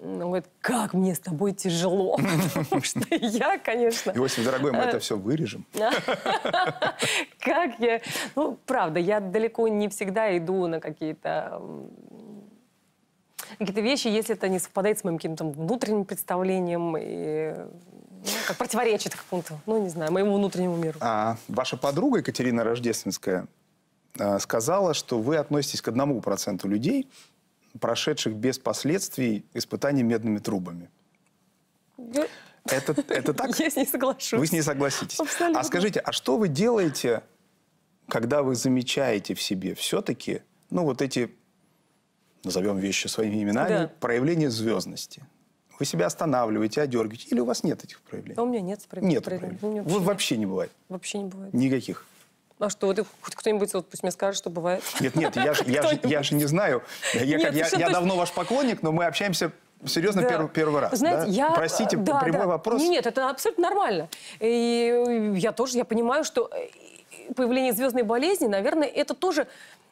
Он говорит, как мне с тобой тяжело, [laughs] потому что я, конечно... Иосиф, дорогой, мы э, это все вырежем. [laughs] Как я... Ну, правда, я далеко не всегда иду на какие-то какие-то вещи, если это не совпадает с моим каким-то внутренним представлением и ну, как противоречит какому-то, ну, не знаю, моему внутреннему миру. А ваша подруга Екатерина Рождественская э, сказала, что вы относитесь к одному проценту людей, прошедших без последствий испытаний медными трубами. Это, это так? [laughs] Я с ней соглашусь. Вы с ней согласитесь. Абсолютно. А скажите, а что вы делаете, когда вы замечаете в себе все-таки, ну, вот эти, назовем вещи своими именами, да. проявления звездности? Вы себя останавливаете, одергиваете, или у вас нет этих проявлений? А у меня нет проявлений. Нет проявлений. Вообще, вот вообще не бывает? Вообще не бывает. Никаких? а что, вот хоть кто-нибудь вот пусть мне скажет, что бывает. Нет, нет, я же я, я, я не знаю. Я, как я, я давно ваш поклонник, но мы общаемся Серьезно, да. первый, первый раз? Знаете, да? я... Простите, э, да, прямой да. вопрос. Нет, это абсолютно нормально. И я тоже, я понимаю, что э, появление звездной болезни, наверное, это тоже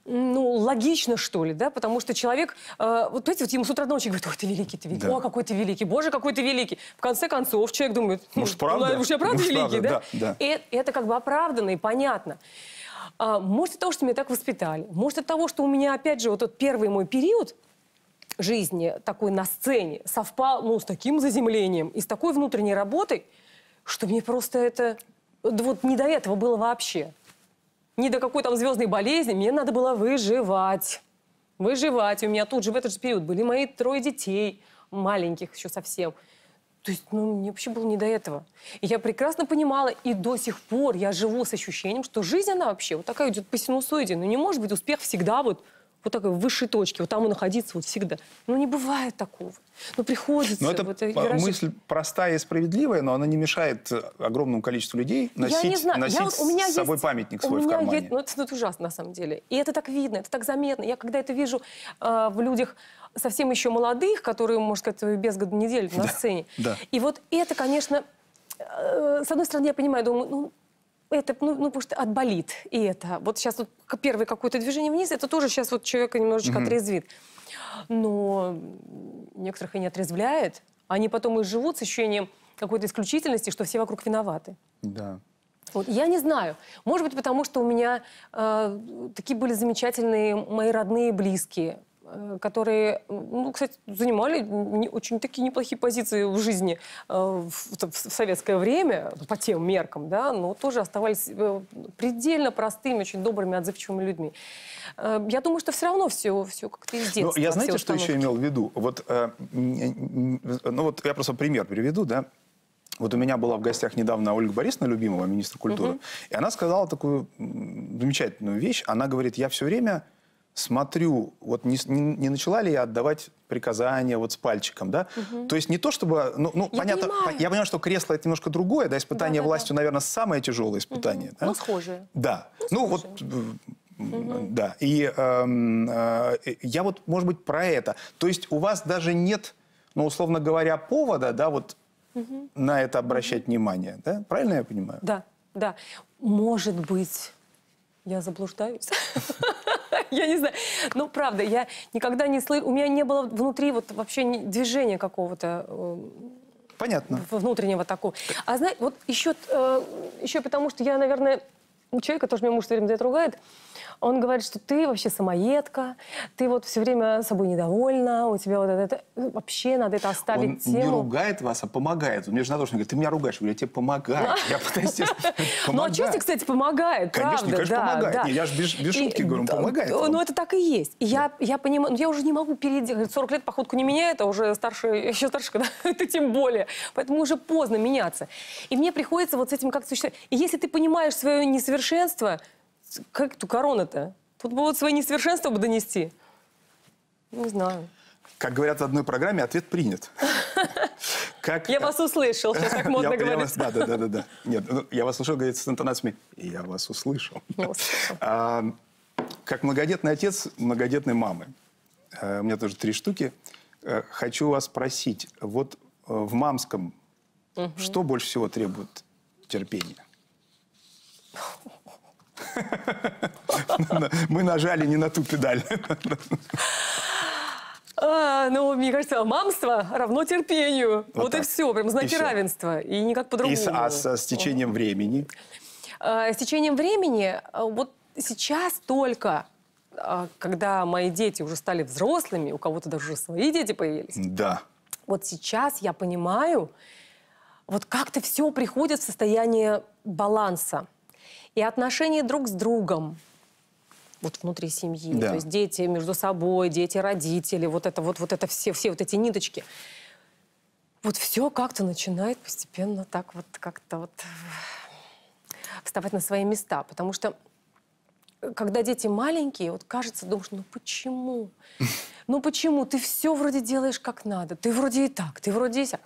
ну, логично, что ли, да, потому что человек, э, вот понимаете, вот ему с утра до ночи говорят, ой, ты великий, ты великий, да. о, какой ты великий, боже, какой ты великий. В конце концов, человек думает, «Ну, может, правда? Ну, может, а я правда может, великий, правда, да? да, да. И, э, это как бы оправданно и понятно. А, может, от того, что меня так воспитали, может, от того, что у меня, опять же, вот этот первый мой период, жизни такой на сцене совпал ну, с таким заземлением и с такой внутренней работой, что мне просто это вот не до этого было вообще. Не до какой там звездной болезни, мне надо было выживать. Выживать. у меня тут же в этот же период были мои трое детей, маленьких еще совсем. То есть, ну, мне вообще было не до этого. И я прекрасно понимала, и до сих пор я живу с ощущением, что жизнь, она вообще вот такая идет по синусоиде. Ну, не может быть успех всегда вот вот такой высшей точке, вот там и находиться вот всегда. Ну, не бывает такого. Ну, приходится. Но это вот, вираж... мысль простая и справедливая, но она не мешает э, огромному количеству людей носить, я не знаю. носить я, вот, у меня с собой памятник свой у меня в кармане. Есть, ну, это, ну, это ужасно, на самом деле. И это так видно, это так заметно. Я когда это вижу э, в людях совсем еще молодых, которые, можно сказать, без года недель на да, сцене. Да. И вот это, конечно, э, с одной стороны, я понимаю, думаю, ну, это, ну, ну, потому что отболит и это. Вот сейчас вот первое какое-то движение вниз, это тоже сейчас вот человека немножечко mm-hmm. отрезвит. Но некоторых и не отрезвляет. Они потом и живут с ощущением какой-то исключительности, что все вокруг виноваты. Да. Вот, я не знаю. Может быть, потому что у меня э, такие были замечательные мои родные и близкие. Э, которые, ну, кстати, занимали не, очень такие неплохие позиции в жизни э, в, в, в советское время, по тем меркам, да, но тоже оставались э, предельно простыми, очень добрыми, отзывчивыми людьми. Я думаю, что все равно все, все как-то из ну, детства. Но я знаете, что еще имел в виду? Вот, ну, вот я просто пример приведу, да. Вот у меня была в гостях недавно Ольга Борисовна любимого министра культуры, угу. и она сказала такую замечательную вещь. Она говорит, я все время смотрю, вот не, не начала ли я отдавать приказания вот с пальчиком, да? Угу. То есть не то чтобы, ну, ну я понятно, понимаю. я понимаю, что кресло это немножко другое, да, испытание да, да, властью, да. наверное, самое тяжелое испытание. Угу. Да? Ну, схожее. Да. Ну, ну вот Угу. Да, и эм, э, э, я вот, может быть, про это. То есть у вас даже нет, ну, условно говоря, повода, да, вот угу. на это обращать угу. внимание, да? Правильно я понимаю? Да, да. Может быть, я заблуждаюсь. [laughs] [laughs] Я не знаю. Ну, правда, я никогда не слышала... У меня не было внутри вот вообще движения какого-то... Э, Понятно. Внутреннего такого. А знаешь, вот еще, э, еще потому, что я, наверное, человека, тоже меня муж все время ругает, он говорит, что ты вообще самоедка, ты вот все время собой недовольна, у тебя вот это... Ну, вообще надо это оставить Он тему. не ругает вас, а помогает. Мне же надо говорит, ты меня ругаешь. Я говорю, я тебе помогаю. [laughs] Я пытаюсь Ну, а честно, кстати, помогает, Конечно, конечно, помогает. Я же без шутки говорю, он помогает. Ну, ну, это так и есть. Я понимаю, ну, я уже не могу переделать. 40 лет походку не меняет, а уже старше, еще старше, когда [laughs] это тем более. Поэтому уже поздно меняться. И мне приходится вот с этим как-то существовать. И если ты понимаешь свое несовершенство, как эту корону то Тут бы вот свои несовершенства бы донести. Не знаю. Как говорят в одной программе, ответ принят. [laughs] Как, я вас услышал, сейчас так модно [laughs] я, говорить. Я вас, да, да, да, да, да. Нет, ну, я вас услышал, говорит с интонациями, я вас услышал. Ну, [laughs] а, как многодетный отец многодетной мамы, э, у меня тоже три штуки, э, хочу вас спросить, вот э, в мамском угу. что больше всего требует терпения? [laughs] Мы нажали не на ту педаль. А, ну, мне кажется, мамство равно терпению. Вот, вот и все, прям знаки и равенства. И никак а по-другому. И а с, с течением времени? А, с течением времени, а, вот сейчас только, а, когда мои дети уже стали взрослыми, у кого-то даже уже свои дети появились. Да. Вот сейчас я понимаю, вот как-то все приходит в состояние баланса и отношения друг с другом вот внутри семьи, да. то есть дети между собой, дети, родители, вот это вот, вот это все, все вот эти ниточки. Вот все как-то начинает постепенно так вот как-то вот э, вставать на свои места, потому что э, когда дети маленькие, вот кажется, думаешь, ну почему? Ну почему? Ты все вроде делаешь как надо, ты вроде и так, ты вроде и так,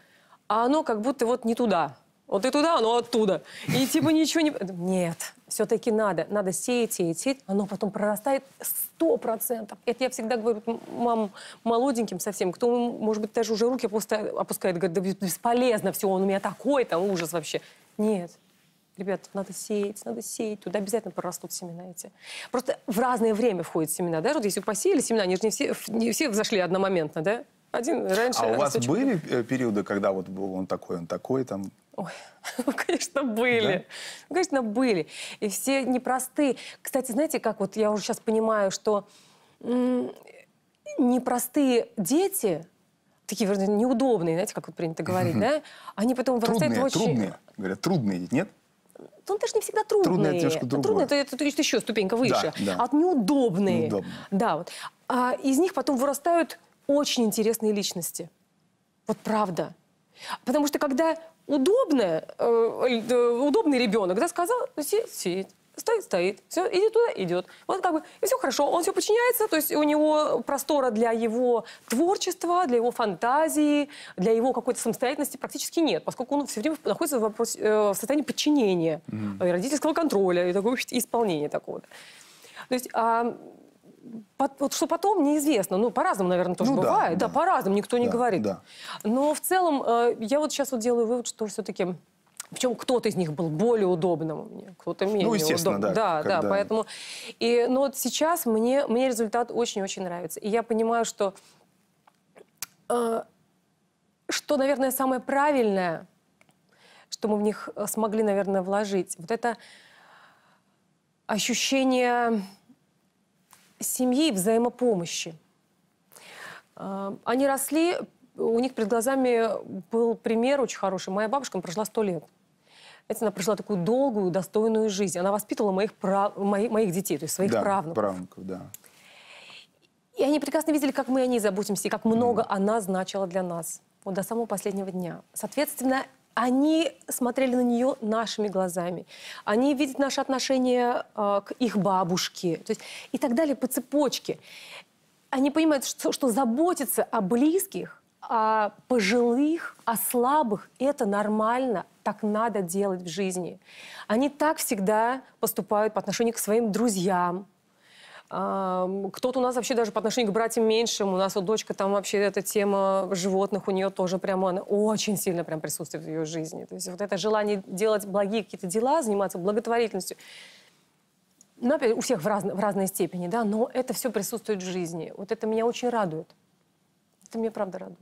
а оно как будто вот не туда. Вот и туда, оно оттуда. И типа ничего не... Нет, все-таки надо. Надо сеять, сеять, сеять. Оно потом прорастает сто процентов. Это я всегда говорю мам молоденьким совсем, кто, может быть, даже уже руки просто опускает говорит, да бесполезно все, он у меня такой, там ужас вообще. Нет, ребят, надо сеять, надо сеять, туда обязательно прорастут семена эти. Просто в разное время входят семена, да, вот если вы посеяли семена, они же не все, не все взошли одномоментно, да? Один раньше. А у вас были э, периоды, когда вот был он такой, он такой, там? Ой, [laughs] конечно, были. Да? конечно, были. И все непростые. Кстати, знаете, как вот я уже сейчас понимаю, что непростые дети, такие, вернее, неудобные, знаете, как вот принято говорить, да? Они потом вырастают трудные, очень... Трудные, говорят, трудные, нет? Ну, даже не всегда трудные. Трудные, это немножко Трудные, это, это, это еще ступенька выше. Да, да. А неудобные. Неудобные. Да, вот. А из них потом вырастают очень интересные личности. Вот правда. Потому что когда удобное э, э, удобный ребенок, да, сказал, ну, сидит, сидит стоит, стоит, все, идет туда, идет. Вот как бы, и все хорошо, он все подчиняется, то есть у него простора для его творчества, для его фантазии, для его какой-то самостоятельности практически нет, поскольку он все время находится в, вопрос, э, в состоянии подчинения, mm. родительского контроля и такого исполнения такого. То есть, а, вот что потом, неизвестно. Ну, по-разному, наверное, тоже ну, бывает. Да, да, да. по-разному, никто да, не говорит. Да. Но в целом, э, я вот сейчас вот делаю вывод, что все-таки... Причем кто-то из них был более удобным мне, кто-то ну, менее ну, естественно, удобным. Да, да, когда... да, поэтому... И, но вот сейчас мне, мне результат очень-очень нравится. И я понимаю, что... Э, что, наверное, самое правильное, что мы в них э, смогли, наверное, вложить, вот это ощущение семьи и взаимопомощи. А, они росли, у них перед глазами был пример очень хороший. Моя бабушка прожила сто лет. это она прожила такую долгую, достойную жизнь. Она воспитывала моих, прав... моих, моих детей, то есть своих да, правнуков. правнуков да. И они прекрасно видели, как мы о ней заботимся, и как много mm. она значила для нас. Вот до самого последнего дня. Соответственно, они смотрели на нее нашими глазами. Они видят наши отношения э, к их бабушке то есть, и так далее по цепочке. Они понимают, что, что заботиться о близких, о пожилых, о слабых – это нормально, так надо делать в жизни. Они так всегда поступают по отношению к своим друзьям, кто-то у нас вообще даже по отношению к братьям меньшим. У нас вот дочка там вообще эта тема животных у нее тоже прямо, она очень сильно прям присутствует в ее жизни. То есть вот это желание делать благие какие-то дела, заниматься благотворительностью. Ну, опять, у всех в, раз, в разной степени, да, но это все присутствует в жизни. Вот это меня очень радует. Это меня правда радует.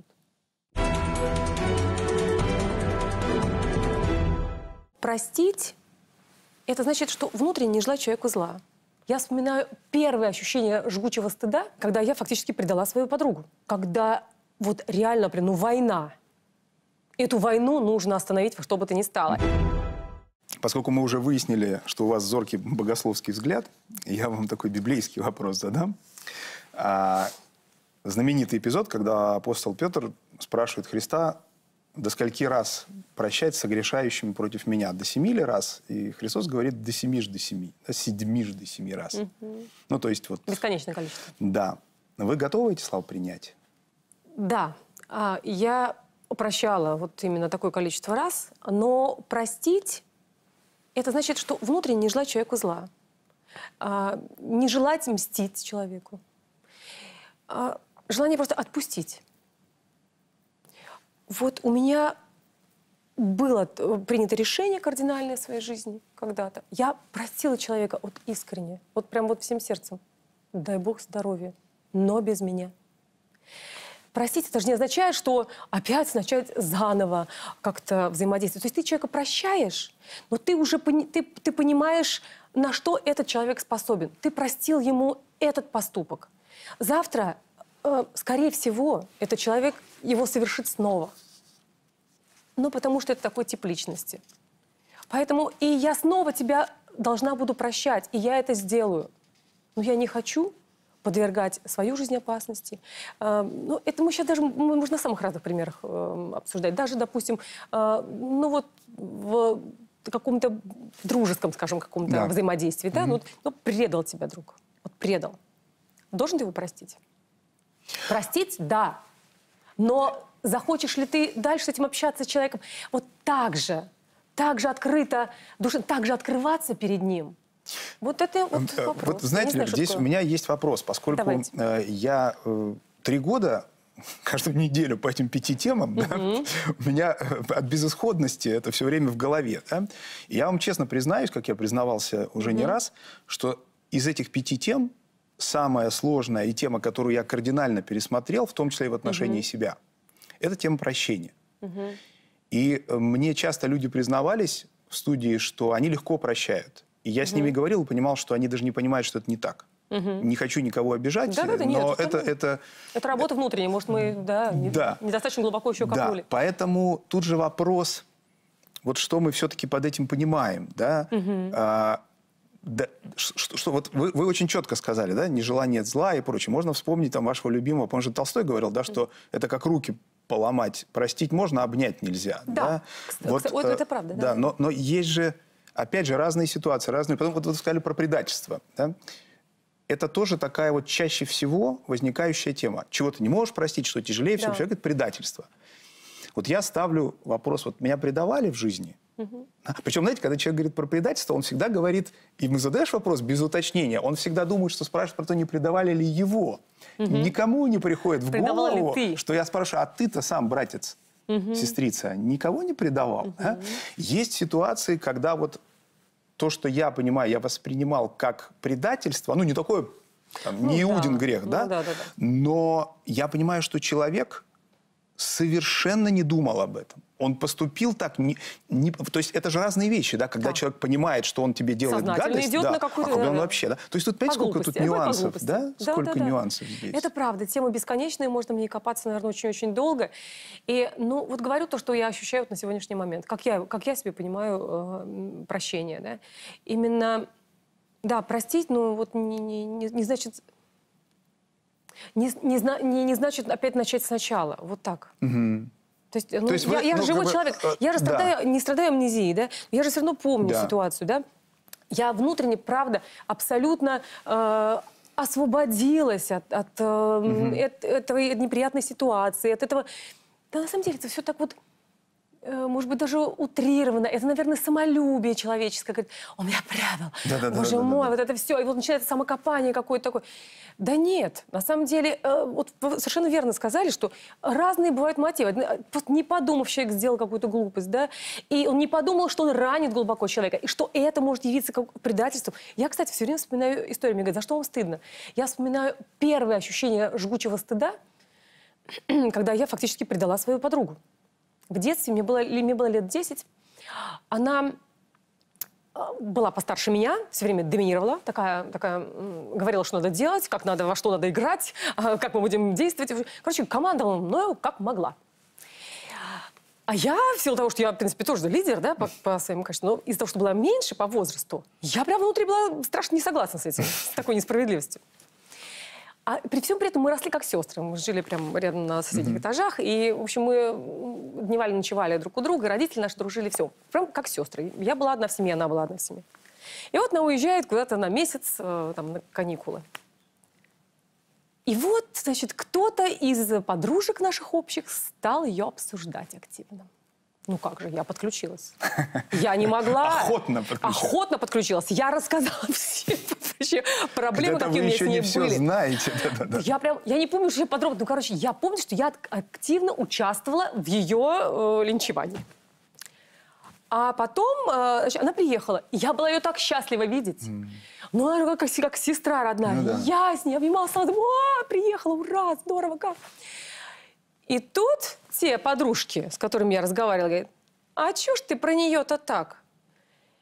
Простить – это значит, что внутренне не желать человеку зла. Я вспоминаю первое ощущение жгучего стыда, когда я фактически предала свою подругу. Когда вот реально, прям, ну, война. Эту войну нужно остановить во что бы то ни стало. Поскольку мы уже выяснили, что у вас зоркий богословский взгляд, я вам такой библейский вопрос задам. А, знаменитый эпизод, когда апостол Петр спрашивает Христа, до скольки раз прощать согрешающим против меня? До семи ли раз? И Христос говорит до семи ж до семи, до ж до семи раз. Угу. Ну, то есть вот... Бесконечное количество. Да. Вы готовы эти слова принять? Да. А, я прощала вот именно такое количество раз, но простить – это значит, что внутренне не желать человеку зла, а, не желать мстить человеку, а, желание просто отпустить. Вот у меня было э, принято решение кардинальное в своей жизни когда-то. Я простила человека вот искренне, вот прям вот всем сердцем. Дай бог здоровья, но без меня. Простить, это же не означает, что опять начать заново как-то взаимодействовать. То есть ты человека прощаешь, но ты уже пони ты, ты понимаешь, на что этот человек способен. Ты простил ему этот поступок. Завтра Э, скорее всего, этот человек его совершит снова. но ну, потому что это такой тип личности. Поэтому и я снова тебя должна буду прощать, и я это сделаю. Но я не хочу подвергать свою жизнь опасности. Э, ну, это мы сейчас даже мы можем на самых разных примерах э, обсуждать. Даже, допустим, ну вот в каком-то дружеском, скажем, каком-то да. взаимодействии, да, mm-hmm. ну, ну предал тебя друг, вот предал. Должен ты его простить? Простить, да. Но захочешь ли ты дальше с этим общаться с человеком? Вот так же, так же открыто, душа, так же открываться перед ним. Вот это вот эм, э, вопрос. Вот знаете, знаю, здесь такое. у меня есть вопрос, поскольку Давайте. Э, я э, три года [laughs] каждую неделю по этим пяти темам, mm да, [laughs] у меня от безысходности это все время в голове. Да? И я вам честно признаюсь, как я признавался уже mm не раз, что из этих пяти тем самая сложная и тема, которую я кардинально пересмотрел, в том числе и в отношении угу. себя, это тема прощения. Угу. И э, мне часто люди признавались в студии, что они легко прощают. И я угу. с ними говорил и понимал, что они даже не понимают, что это не так. Угу. Не хочу никого обижать, да, да, да, но нет, это, это, это... Это работа э, внутренняя, может, мы да, да. недостаточно глубоко еще копнули. Да, поэтому тут же вопрос, вот что мы все-таки под этим понимаем, да? Угу. Да, что, что вот вы, вы очень четко сказали, да, нежелание зла и прочее. Можно вспомнить там вашего любимого, потому что Толстой говорил, да, что это как руки поломать, простить можно, обнять нельзя. Да, да? Кстати, вот, вот ну э, это правда. Да, да но, но есть же, опять же, разные ситуации, разные. Потом вот вы сказали про предательство, да? Это тоже такая вот чаще всего возникающая тема. Чего ты не можешь простить, что тяжелее всего, да. человек говорит предательство. Вот я ставлю вопрос, вот меня предавали в жизни – Угу. А, Причем, знаете, когда человек говорит про предательство, он всегда говорит, и мы задаешь вопрос без уточнения, он всегда думает, что спрашивает про то, не предавали ли его. Угу. Никому не приходит в Предавал голову, что я спрашиваю, а ты-то сам, братец, угу. сестрица, никого не предавал. Угу. Да? Есть ситуации, когда вот то, что я понимаю, я воспринимал как предательство, ну не такое там, ну, не да. Иудин грех, ну, да? Да, да, да, но я понимаю, что человек совершенно не думал об этом. Он поступил так, не, не, то есть это же разные вещи, да, когда да. человек понимает, что он тебе делает гадость, идет да, на какую-то, а когда он вообще, да. То есть тут, понимаете, сколько тут нюансов, да? да? Сколько да, да. нюансов здесь. Это правда, тема бесконечная, можно мне копаться, наверное, очень-очень долго. И, ну, вот говорю то, что я ощущаю вот на сегодняшний момент, как я, как я себе понимаю э, прощение, да. Именно, да, простить, но ну, вот не, не, не, не значит не, не, не, не значит опять начать сначала. Вот так. Угу. То есть, ну, То есть я, вы, я ну, живой как человек, э, я же страдаю, да. не страдаю амнезией, да? Я же все равно помню да. ситуацию, да? Я внутренне, правда, абсолютно э, освободилась от, от э, угу. от, этого, от неприятной ситуации, от этого... Да, на самом деле, это все так вот Э, может быть, даже утрированно, это, наверное, самолюбие человеческое. Говорит, он меня предал, да, да, боже да, да, мой, да, да. вот это все. И вот начинается самокопание какое-то такое. Да нет, на самом деле, э, вот вы совершенно верно сказали, что разные бывают мотивы. Просто не подумав, человек сделал какую-то глупость, да, и он не подумал, что он ранит глубоко человека, и что это может явиться как предательством. Я, кстати, все время вспоминаю историю, мне говорят, за что вам стыдно? Я вспоминаю первое ощущение жгучего стыда, [clears throat] когда я фактически предала свою подругу в детстве, мне было, мне было лет 10, она а, была постарше меня, все время доминировала, такая, такая, говорила, что надо делать, как надо, во что надо играть, [laughs] а, как мы будем действовать. Короче, командовала мною как могла. А я, в силу того, что я, в принципе, тоже лидер, да, по, по своему качеству, но из-за того, что была меньше по возрасту, я прям внутри была страшно не согласна с этим, [laughs] с такой несправедливостью. А при всем при этом мы росли как сестры. Мы жили прям рядом на соседних mm-hmm. этажах. И, в общем, мы дневали, ночевали друг у друга. Родители наши дружили, все. Прям как сестры. Я была одна в семье, она была одна в семье. И вот она уезжает куда-то на месяц, э, там, на каникулы. И вот, значит, кто-то из подружек наших общих стал ее обсуждать активно. Ну как же, я подключилась. Я не могла. Охотно подключилась. Охотно подключилась. Я рассказала [laughs] все вообще проблемы, какие у меня с ней не были. все знаете. Да, да, да. Я прям, я не помню, что я подробно. Ну, короче, я помню, что я активно участвовала в ее э, линчевании. А потом э, значит, она приехала. Я была ее так счастлива видеть. Mm. Ну, она как, как сестра родная. Ну, да. Я с ней обнималась, она думала, приехала, ура, здорово, как. И тут те подружки, с которыми я разговаривала, говорят, а чё ж ты про нее-то так?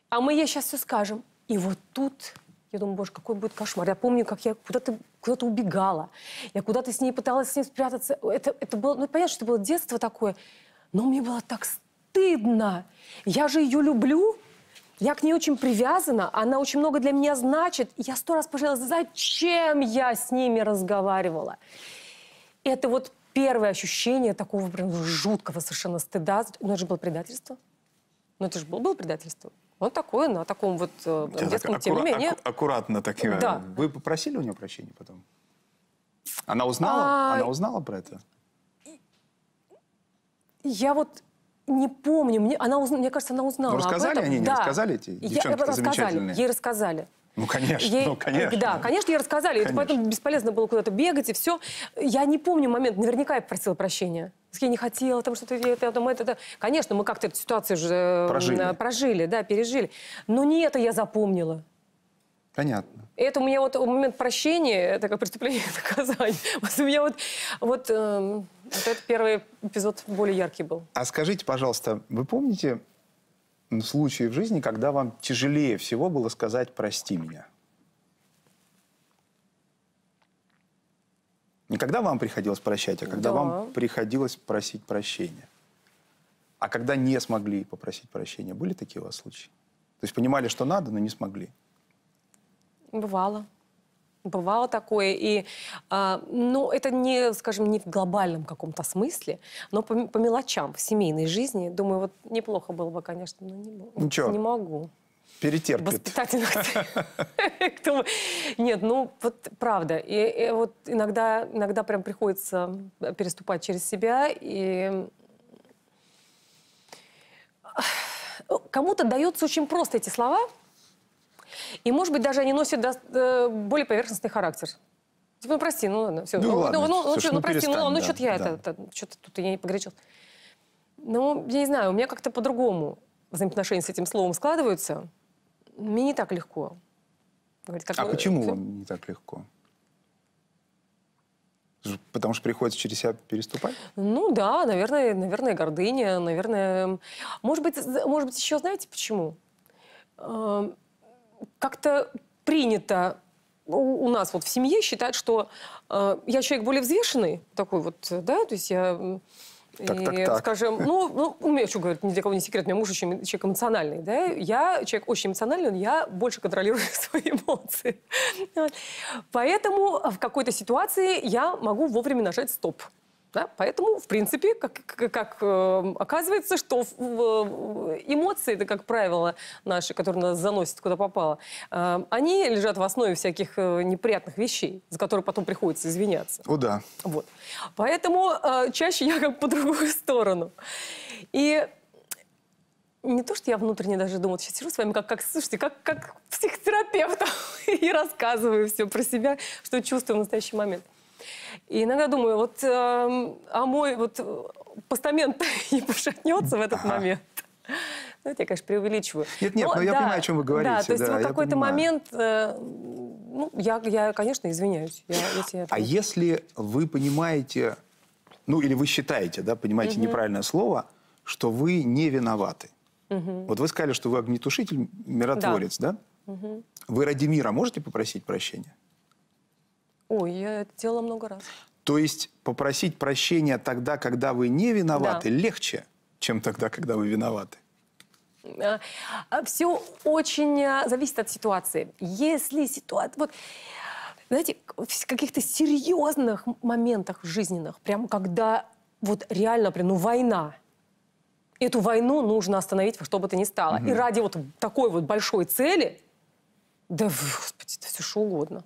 А мы ей сейчас все скажем. И вот тут я думаю, боже, какой будет кошмар. Я помню, как я куда-то куда убегала. Я куда-то с ней пыталась с ней спрятаться. Это, это было, ну, понятно, что это было детство такое. Но мне было так стыдно. Я же ее люблю. Я к ней очень привязана, она очень много для меня значит. Я сто раз пожалела, зачем я с ними разговаривала. Это вот первое ощущение такого прям жуткого совершенно стыда. Но ну, это же было предательство. Но ну, это же было, было предательство. Он такое, на таком вот э, детском, так, тем не менее. Аку аккуратно так. Да. Э, вы попросили у нее прощения потом? Она узнала? А... Она узнала про это? Я вот не помню. Мне, она уз... Мне кажется, она узнала. Ну, рассказали об этом. они? Не да. рассказали эти девчонки рассказали, замечательные? Ей рассказали. Ну, конечно, Ей... ну, конечно. Да, конечно, ей рассказали. Конечно. поэтому бесполезно было куда-то бегать и все. Я не помню момент, наверняка я просила прощения. Я не хотела, там что-то это, там это, это. Конечно, мы как-то эту ситуацию же э, прожили. прожили, да, пережили. Но не это я запомнила. Понятно. Это у меня вот момент прощения, это как преступление [laughs] наказания. Вот у меня вот, вот, э, вот этот первый эпизод более яркий был. А скажите, пожалуйста, вы помните случаи в жизни, когда вам тяжелее всего было сказать «прости меня»? Не когда вам приходилось прощать, а когда да. вам приходилось просить прощения. А когда не смогли попросить прощения, были такие у вас случаи? То есть понимали, что надо, но не смогли? Бывало. Бывало такое, и, а, ну, это не, скажем, не в глобальном каком-то смысле, но по, по мелочам в семейной жизни, думаю, вот неплохо было бы, конечно, но не, Ничего. не могу. Перетерпит. Воспитательных. [laughs] Нет, ну, вот правда. И, и вот иногда, иногда прям приходится переступать через себя, и ну, кому-то даются очень просто эти слова, и, может быть, даже они носят э, более поверхностный характер. Типа, ну, прости, ну ладно, все. Ну, ну, ладно, ну, ну, слушай, ну, ну прости, ну, ну что-то я да. это, что-то тут я не погорячилась. Ну, я не знаю, у меня как-то по-другому взаимоотношения с этим словом складываются. Мне не так легко. Говорит, как а вы, ну, почему вам не так легко? Потому что приходится через себя переступать? Ну да, наверное, наверное, гордыня, наверное... Может быть, может быть еще знаете почему? Эм, как-то принято у нас вот в семье считать, что э, я человек более взвешенный, такой вот, да, то есть я... Так, и, так, так. скажем, ну, ну, у меня, что говорить, ни для кого не секрет, у меня муж очень человек эмоциональный, да, я человек очень эмоциональный, но я больше контролирую [laughs] свои эмоции. Поэтому в какой-то ситуации я могу вовремя нажать «стоп». Да? Поэтому, в принципе, как, как э, оказывается, что э, эмоции, это, как правило, наши, которые нас заносят куда попало, э, они лежат в основе всяких неприятных вещей, за которые потом приходится извиняться. О, да. Вот. Поэтому чаще я как по [laughs] другую сторону. И не то, что я внутренне даже думаю, сейчас сижу с вами, как, как слушайте, как, как психотерапевт, [laughs] и рассказываю все про себя, что чувствую в настоящий момент. И иногда думаю, вот, эм, а мой вот э, постамент [laughs] не пошатнется в этот ага. момент. Ну, [laughs] это я, конечно, преувеличиваю. Нет, нет, но, но ну я да, понимаю, о чем вы говорите. Да, то есть да, вот какой-то момент, э, ну, я, я, конечно, извиняюсь. Я, если я... А если вы понимаете, ну, или вы считаете, да, понимаете угу. неправильное слово, что вы не виноваты. Угу. Вот вы сказали, что вы огнетушитель, миротворец, да? да? Угу. Вы ради мира можете попросить прощения? Ой, я это делала много раз. То есть попросить прощения тогда, когда вы не виноваты, да. легче, чем тогда, когда вы виноваты? Э, э, все очень э, зависит от ситуации. Если ситуация... Вот, знаете, в каких-то серьезных моментах жизненных, прямо когда вот реально, прям, ну, война, эту войну нужно остановить во что бы то ни стало. Угу. И ради вот такой вот большой цели, да, господи, да все что угодно.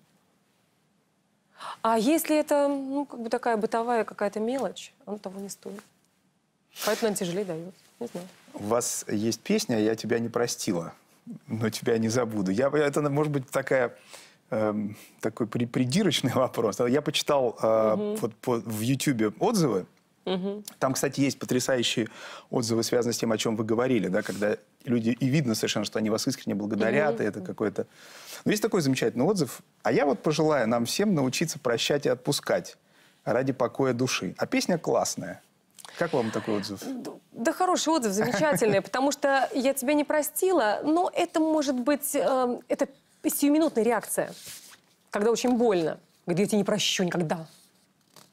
А если это, ну, как бы такая бытовая какая-то мелочь, оно того не стоит. Поэтому, наверное, тяжелее дает. Не знаю. У вас есть песня «Я тебя не простила, но тебя не забуду». Я, это, может быть, такая эм, такой при, придирочный [laughs] вопрос. Я почитал э, вот, по, в Ютьюбе отзывы, Угу. Там, кстати, есть потрясающие отзывы, связанные с тем, о чем вы говорили, да, когда люди, и видно совершенно, что они вас искренне благодарят, угу. и это какое-то... Но ну, есть такой замечательный отзыв, а я вот пожелаю нам всем научиться прощать и отпускать ради покоя души. А песня классная. Как вам такой отзыв? Да хороший отзыв, замечательный, потому что я тебя не простила, но это может быть, э, это сиюминутная реакция, когда очень больно, где я тебя не прощу никогда.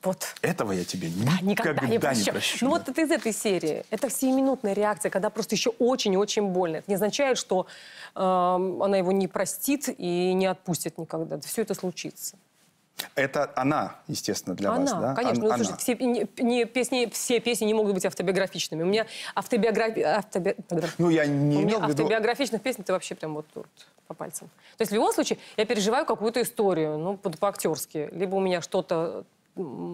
Вот. Этого я тебе да, никогда, никогда не прощу. Не прощу ну вот это из этой серии. Это сиюминутная реакция, когда просто еще очень-очень больно. Это не означает, что э, она его не простит и не отпустит никогда. Все это случится. Это она, естественно, для она, вас, да? Конечно, она, ну, все, не, не, песни, все песни не могут быть автобиографичными. У меня автобиографи... Автоби... Ну, я не У меня виду... автобиографичных песен это вообще прям вот тут, по пальцам. То есть в любом случае я переживаю какую-то историю, ну, по-актерски. Либо у меня что-то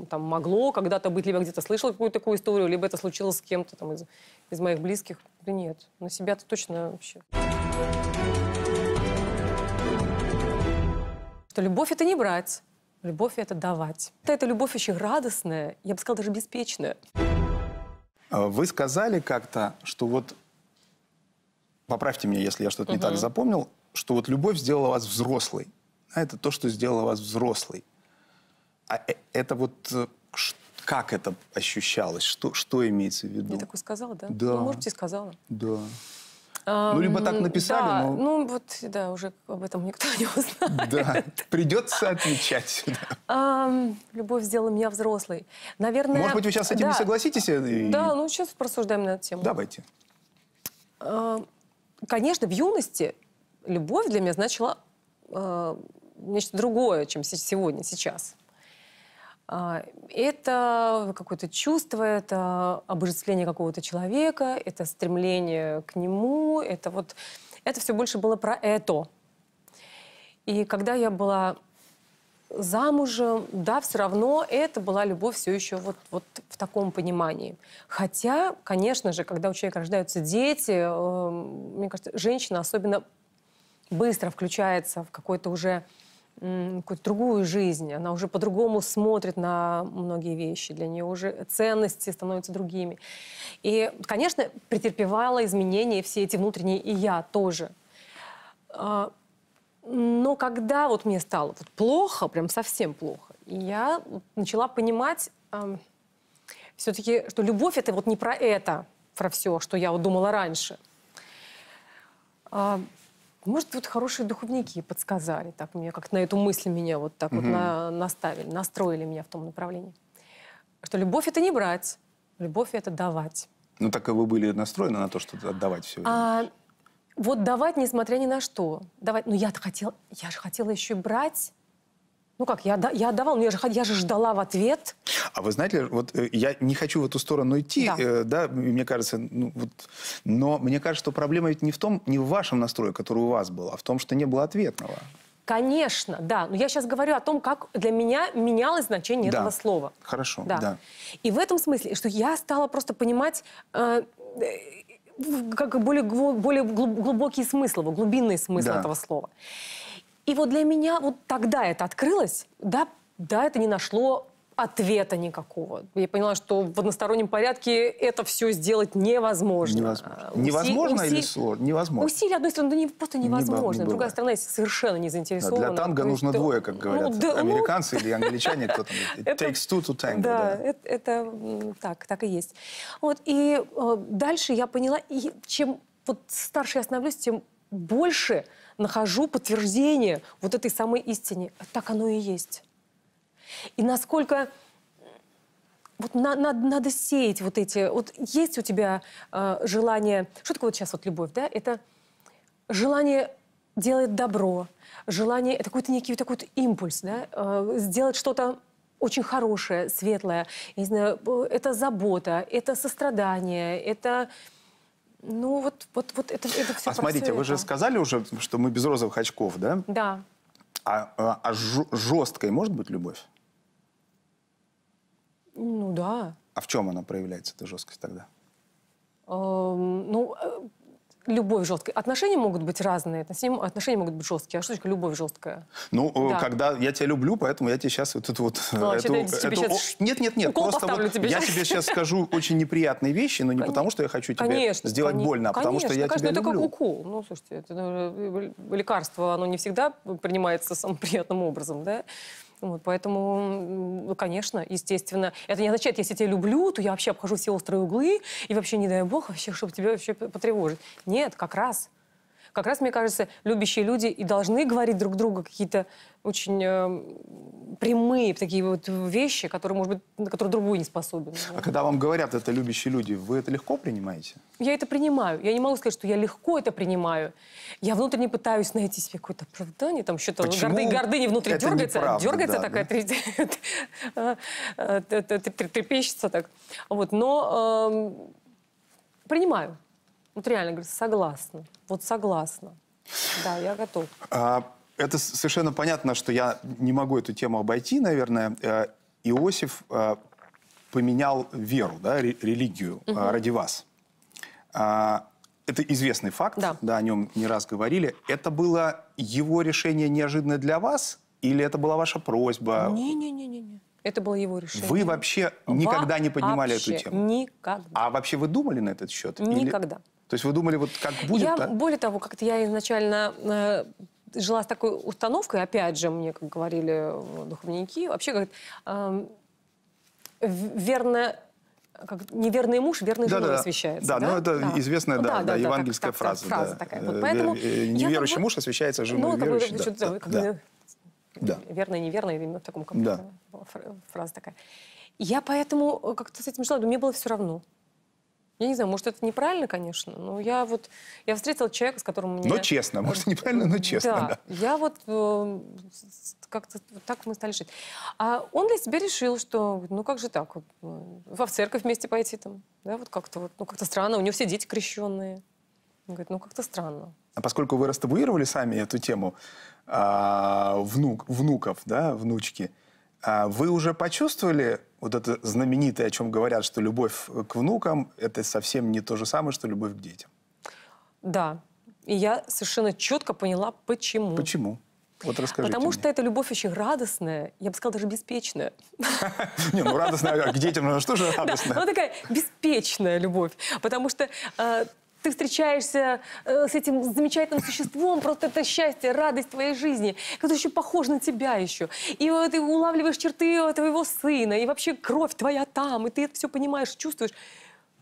там, могло когда-то быть, либо где-то слышала какую-то такую историю, либо это случилось с кем-то там из, из моих близких. Да нет, на себя ты точно вообще. Что любовь — это не брать, любовь — это давать. Это это любовь очень радостная, я бы сказала, даже беспечная. А вы сказали как-то, что вот... Поправьте меня, если я что-то угу. не так запомнил, что вот любовь сделала вас взрослой. А это то, что сделало вас взрослой. А э, это вот э, как это ощущалось? Что, что имеется в виду? Я такое сказала, да? Да. Ну, можете сказала. Да. Ну, либо так написали, да, но... Ну, вот, да, уже об этом никто не узнает. Да, придется отвечать. Любовь сделала меня взрослой. Наверное... Может быть, вы сейчас с этим да. не согласитесь? Э, и... Да, ну, сейчас порассуждаем на эту тему. Давайте. Конечно, в юности любовь для меня значила а, нечто другое, чем сегодня, сейчас. А, это какое-то чувство, это обожествление какого-то человека, это стремление к нему, это вот... Это все больше было про это. И когда я была замужем, да, все равно это была любовь все еще вот, вот в таком понимании. Хотя, конечно же, когда у человека рождаются дети, эм, мне кажется, женщина особенно быстро включается в какое то уже какую-то другую жизнь, она уже по-другому смотрит на многие вещи, для нее уже ценности становятся другими. И, конечно, претерпевала изменения все эти внутренние, и я тоже. А, но когда вот мне стало вот плохо, прям совсем плохо, я начала понимать э, все-таки, что любовь это вот не про это, про все, что я вот думала раньше. А, может, вот хорошие духовники подсказали, так мне как на эту мысль меня вот так угу. вот на, наставили, настроили меня в том направлении. Что любовь это не брать, любовь это давать. Ну так и вы были настроены на то, что отдавать все. А, вот давать, несмотря ни на что. Давать, ну я-то хотела, я же хотела еще брать, ну как, я, я отдавал, я же, я же ждала в ответ. А вы знаете, вот э, я не хочу в эту сторону идти, да, э, да мне кажется, ну, вот, но мне кажется, что проблема ведь не в том, не в вашем настрое, который у вас был, а в том, что не было ответного. Конечно, да. Но я сейчас говорю о том, как для меня менялось значение да. этого слова. Хорошо, да. да. И в этом смысле, что я стала просто понимать... Э, э как более, более глубокий смысл, глубинный смысл да. этого слова. И вот для меня вот тогда это открылось, да, да, это не нашло ответа никакого. Я поняла, что в одностороннем порядке это все сделать невозможно. Невозможно, уси... невозможно уси... или сложно? Невозможно. Усилие одной стороны, да не, просто невозможно. Не, не Другая сторона совершенно не заинтересована. Да, для танго нужно то... двое, как ну говорят ну, да, американцы ну... или англичане. Кто там? [laughs] It takes two to tango. Да, да. Это, это так, так и есть. Вот, и э, дальше я поняла, и чем вот старше я становлюсь, тем больше... Э, нахожу подтверждение вот этой самой истине. Так оно и есть. И насколько вот на, на, надо сеять вот эти... Вот есть у тебя э, желание... Что такое вот сейчас вот любовь, да? Это желание делать добро, желание... Это какой-то некий такой вот импульс, да? Э, сделать что-то очень хорошее, светлое. Я не знаю, э, это забота, это сострадание, это... Ну вот, вот, вот это, это все А смотрите, это. вы же сказали уже, что мы без розовых очков, да? Да. А, а, а жесткой может быть любовь? Ну да. А в чем она проявляется, эта жесткость тогда? Эм, ну, э, любовь жесткая. Отношения могут быть разные, отношения могут быть жесткие. А что такое любовь жесткая? Ну, да. когда я тебя люблю, поэтому я тебе сейчас вот эту вот... Ну, эту, эту, тебе эту... Сейчас... Нет, нет, нет. Укол просто вот тебе я тебе сейчас скажу очень неприятные вещи, но не конечно. потому, что я хочу тебе конечно, сделать конечно, больно, а потому, что я конечно, тебя люблю. Конечно, это как укол. Ну, слушайте, это, ну, лекарство, оно не всегда принимается самым приятным образом, да? Вот поэтому, ну, конечно, естественно, это не означает, если я тебя люблю, то я вообще обхожу все острые углы и вообще, не дай бог, вообще, чтобы тебя вообще потревожить. Нет, как раз как раз, мне кажется, любящие люди и должны говорить друг другу какие-то очень э, прямые такие вот вещи, которые, может быть, на которые другой не способен. А когда вам говорят это любящие люди, вы это легко принимаете? Я это принимаю. Я не могу сказать, что я легко это принимаю. Я внутренне пытаюсь найти себе какое-то оправдание, там что-то горды, гордыни внутри дергается, дергается такая да. Э, э, э, трепещется так. Вот, но эм, принимаю. Вот реально, говорю, согласна. Вот согласна. Да, я готов. А, это совершенно понятно, что я не могу эту тему обойти, наверное. Э, Иосиф э, поменял веру, да, религию угу. ради вас. А, это известный факт, да. да, о нем не раз говорили. Это было его решение неожиданное для вас, или это была ваша просьба? Не-не-не-не. Это было его решение. Вы вообще никогда Во не поднимали вообще эту тему? Никогда. А вообще вы думали на этот счет? Никогда. Или... То есть вы думали, вот как будет, я, да? Более того, как-то я изначально э, жила с такой установкой, опять же, мне, как говорили э, духовники, вообще как э, верно как неверный муж верный да, женой да, освещается. Да, да, но ну, это да. известная ну да, да, да, евангельская так, фраза. Так, фраза такая. Э, вот поэтому э, Неверующий муж освещается женой ну, верующей. Да, да, как да. Да. Верно, неверно, именно в таком комплекте да. фраза такая. Я поэтому как-то с этим жила, но мне было все равно. Я не знаю, может, это неправильно, конечно, но я вот... Я встретила человека, с которым мне... Но честно, может, неправильно, но честно, да. да. Я вот э, как-то так мы стали жить. А он для себя решил, что ну как же так, во э, в церковь вместе пойти там, да, вот как-то вот, ну как-то странно, у него все дети крещенные. Он говорит, ну как-то странно. А поскольку вы растабуировали сами эту тему, а, внук, внуков, да, внучки, а вы уже почувствовали вот это знаменитое, о чем говорят, что любовь к внукам – это совсем не то же самое, что любовь к детям? Да. И я совершенно четко поняла, почему. Почему? Вот расскажите Потому мне. что эта любовь очень радостная, я бы сказала, даже беспечная. [laughs] Не, ну радостная, А к детям, ну что же [laughs] радостная? Ну такая беспечная любовь. Потому что а, ты встречаешься э, с этим замечательным существом, просто это счастье, радость твоей жизни, который еще похож на тебя еще. И вот ты улавливаешь черты твоего сына, и вообще кровь твоя там, и ты это все понимаешь, чувствуешь.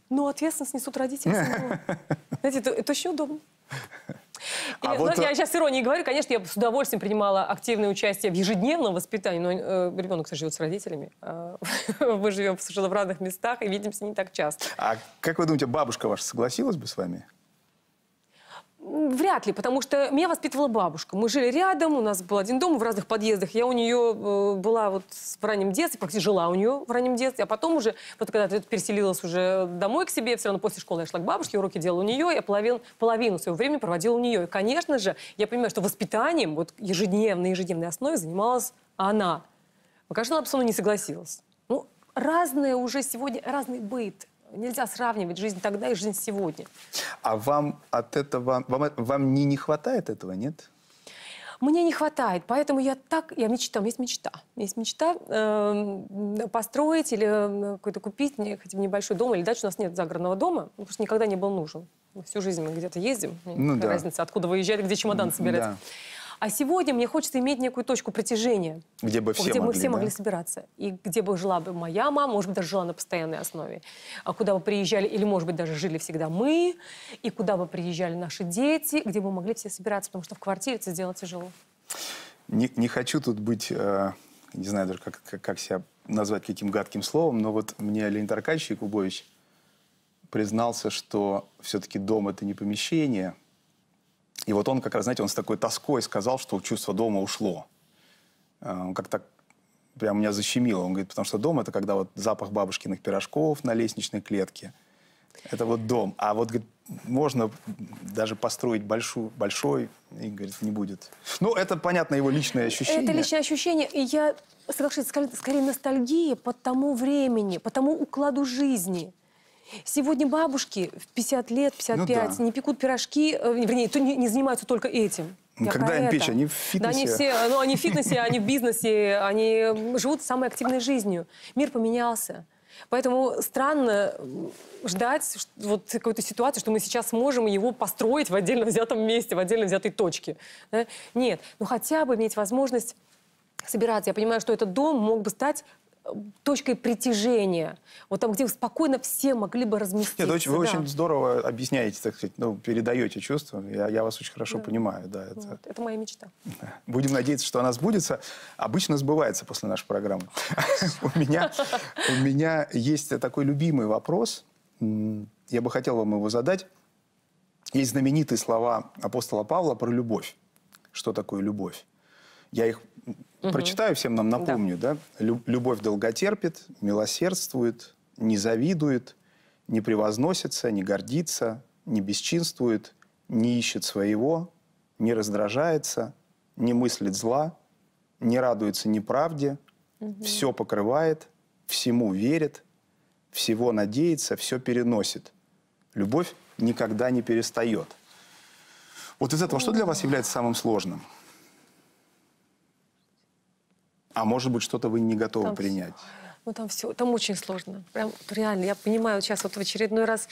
Но ответственность несут родители. [laughs] Знаете, это, это очень удобно. И, а ну, Я сейчас э, иронии говорю, конечно, я с удовольствием принимала активное участие в ежедневном воспитании, но э, ребенок живет с родителями, э, [laughs] мы живем совершенно в разных местах и видимся не так часто. А как вы думаете, бабушка ваша согласилась бы с вами? Вряд ли, потому что меня воспитывала бабушка. Мы жили рядом, у нас был один дом в разных подъездах. Я у нее э, была вот в раннем детстве, почти жила у нее в раннем детстве. А потом уже, вот когда переселилась уже домой к себе, все равно после школы я шла к бабушке, уроки делала у нее, я половин, половину своего времени проводила у нее. И, конечно же, я понимаю, что воспитанием вот ежедневно, ежедневной основе занималась она. Но, конечно, она бы не согласилась. Ну, разные уже сегодня, разный быт, нельзя сравнивать жизнь тогда и жизнь сегодня. А вам от этого, вам, вам не, не хватает этого, нет? Мне не хватает, поэтому я так, я мечта. у меня есть мечта. У меня есть мечта э, построить или эм, какой-то купить хотя бы небольшой дом или дачу. У нас нет загородного дома, потому что никогда не был нужен. Всю жизнь мы где-то ездим, ну, да. разница, откуда выезжать, где чемодан собирать. Да. А сегодня мне хочется иметь некую точку притяжения. Где бы все где могли, мы все да? собираться. И где бы жила бы моя мама, может быть, даже жила на постоянной основе. А куда бы приезжали, или, может быть, даже жили всегда мы, и куда бы приезжали наши дети, где бы могли все собираться, потому что в квартире это сделать тяжело. Не, не хочу тут быть... Э не знаю даже, как, как, как себя назвать каким гадким словом, но вот мне Леонид Аркадьевич Якубович признался, что все-таки дом — это не помещение, и вот он как раз, знаете, он с такой тоской сказал, что чувство дома ушло. А, он Как-то прям меня защемило. Он говорит, потому что дом – это когда вот запах бабушкиных пирожков на лестничной клетке. Это вот дом. А вот, говорит, можно даже построить большую, большой, и, говорит, не будет. Ну, это, понятно, его личное ощущение. Это личное ощущение. И я, соглашусь, скорее, скорее ностальгия по тому времени, по тому укладу жизни. Сегодня бабушки в 50 лет, 55 ну, да. не пекут пирожки, э, вернее, не, не занимаются только этим. Я ну, Когда им это. печь? Они в фитнесе. Да, они все, ну, они в фитнесе, они в бизнесе, они живут самой активной жизнью. Мир поменялся. Поэтому странно ждать вот какой-то ситуации, что мы сейчас можем его построить в отдельно взятом месте, в отдельно взятой точке. Нет, ну хотя бы иметь возможность собираться. Я понимаю, что этот дом мог бы стать точкой притяжения, вот там, где спокойно все могли бы разместиться. Нет, ну, вы да. очень здорово объясняете, так сказать, ну, передаете чувства. Я, я вас очень хорошо да. понимаю, да. Это... Вот, это моя мечта. [laughs] Будем надеяться, что она сбудется. Обычно сбывается после нашей программы. [laughs] У меня, у меня есть такой любимый вопрос. Я бы хотел вам его задать. Есть знаменитые слова апостола Павла про любовь. Что такое любовь? Я их угу. прочитаю, всем нам напомню, да? да? Любовь долготерпит, милосердствует, не завидует, не превозносится, не гордится, не бесчинствует, не ищет своего, не раздражается, не мыслит зла, не радуется неправде, угу. все покрывает, всему верит, всего надеется, все переносит. Любовь никогда не перестает. Вот из этого что для вас является самым сложным? А может быть, что-то вы не готовы там принять? Ну, там все, там очень сложно. Прям реально, я понимаю, сейчас вот в очередной раз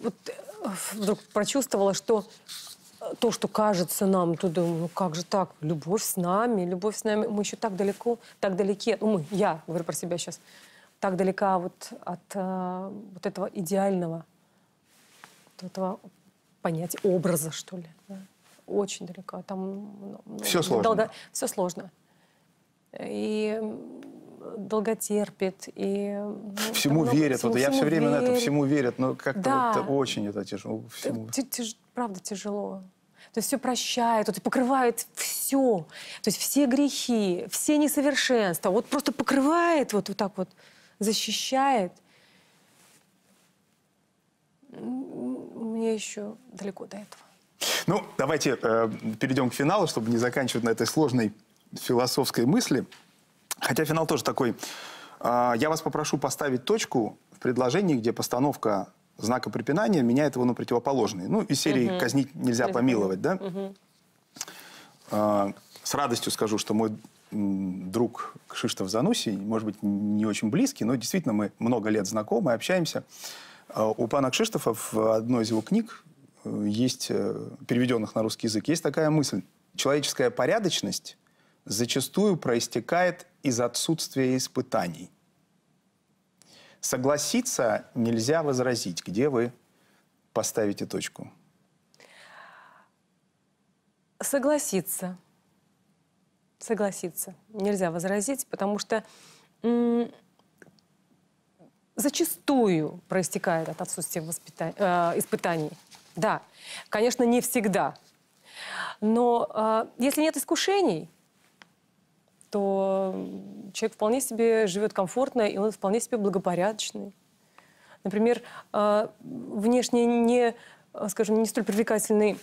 вот, э, вдруг прочувствовала, что э, то, что кажется нам, то думаю, ну как же так, любовь с нами, любовь с нами. Мы еще так далеко, так далеки, ну мы, я говорю про себя сейчас, так далека вот от а, вот этого идеального, от этого понятия образа, что ли. Да? Очень далеко. Там, ну, ну, Все сложно. Долго... Все сложно и долготерпит и ну, всему много, верят. Всему, вот всему я все время верит. на это всему верят, но как-то да. вот очень это тяжело. Всему. Т -т -тяж, правда тяжело. То есть все прощает, вот и покрывает все, то есть все грехи, все несовершенства, вот просто покрывает вот вот так вот защищает. Мне еще далеко до этого. Ну, давайте э, перейдем к финалу, чтобы не заканчивать на этой сложной философской мысли. Хотя финал тоже такой. А, я вас попрошу поставить точку в предложении, где постановка знака препинания меняет его на противоположный. Ну, из серии угу. «казнить нельзя помиловать», да? Угу. С радостью скажу, что мой друг Кшиштов Зануси, может быть, не очень близкий, но действительно мы много лет знакомы, общаемся. А, у пана Кшиштофа в одной из его книг э, есть, э, переведенных на русский язык, есть такая мысль. Человеческая порядочность зачастую проистекает из отсутствия испытаний. Согласиться нельзя возразить, где вы поставите точку. Согласиться. Согласиться. Нельзя возразить, потому что зачастую проистекает от отсутствия воспита... э, испытаний. Да, конечно, не всегда. Но э, если нет искушений, то человек вполне себе живет комфортно, и он вполне себе благопорядочный. Например, а, внешне не, а, скажем, не столь привлекательный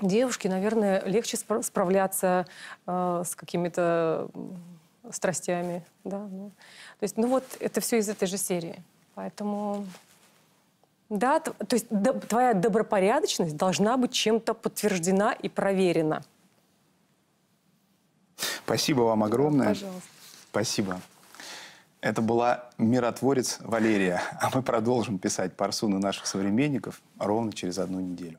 девушке, наверное, легче справляться а, с какими-то страстями, да. Ну. то есть, ну вот это все из этой же серии, поэтому. Да, то есть твоя добропорядочность должна быть чем-то подтверждена и проверена. Спасибо вам огромное. Пожалуйста. Спасибо. Это была «Миротворец Валерия». А мы продолжим писать парсуны наших современников ровно через одну неделю.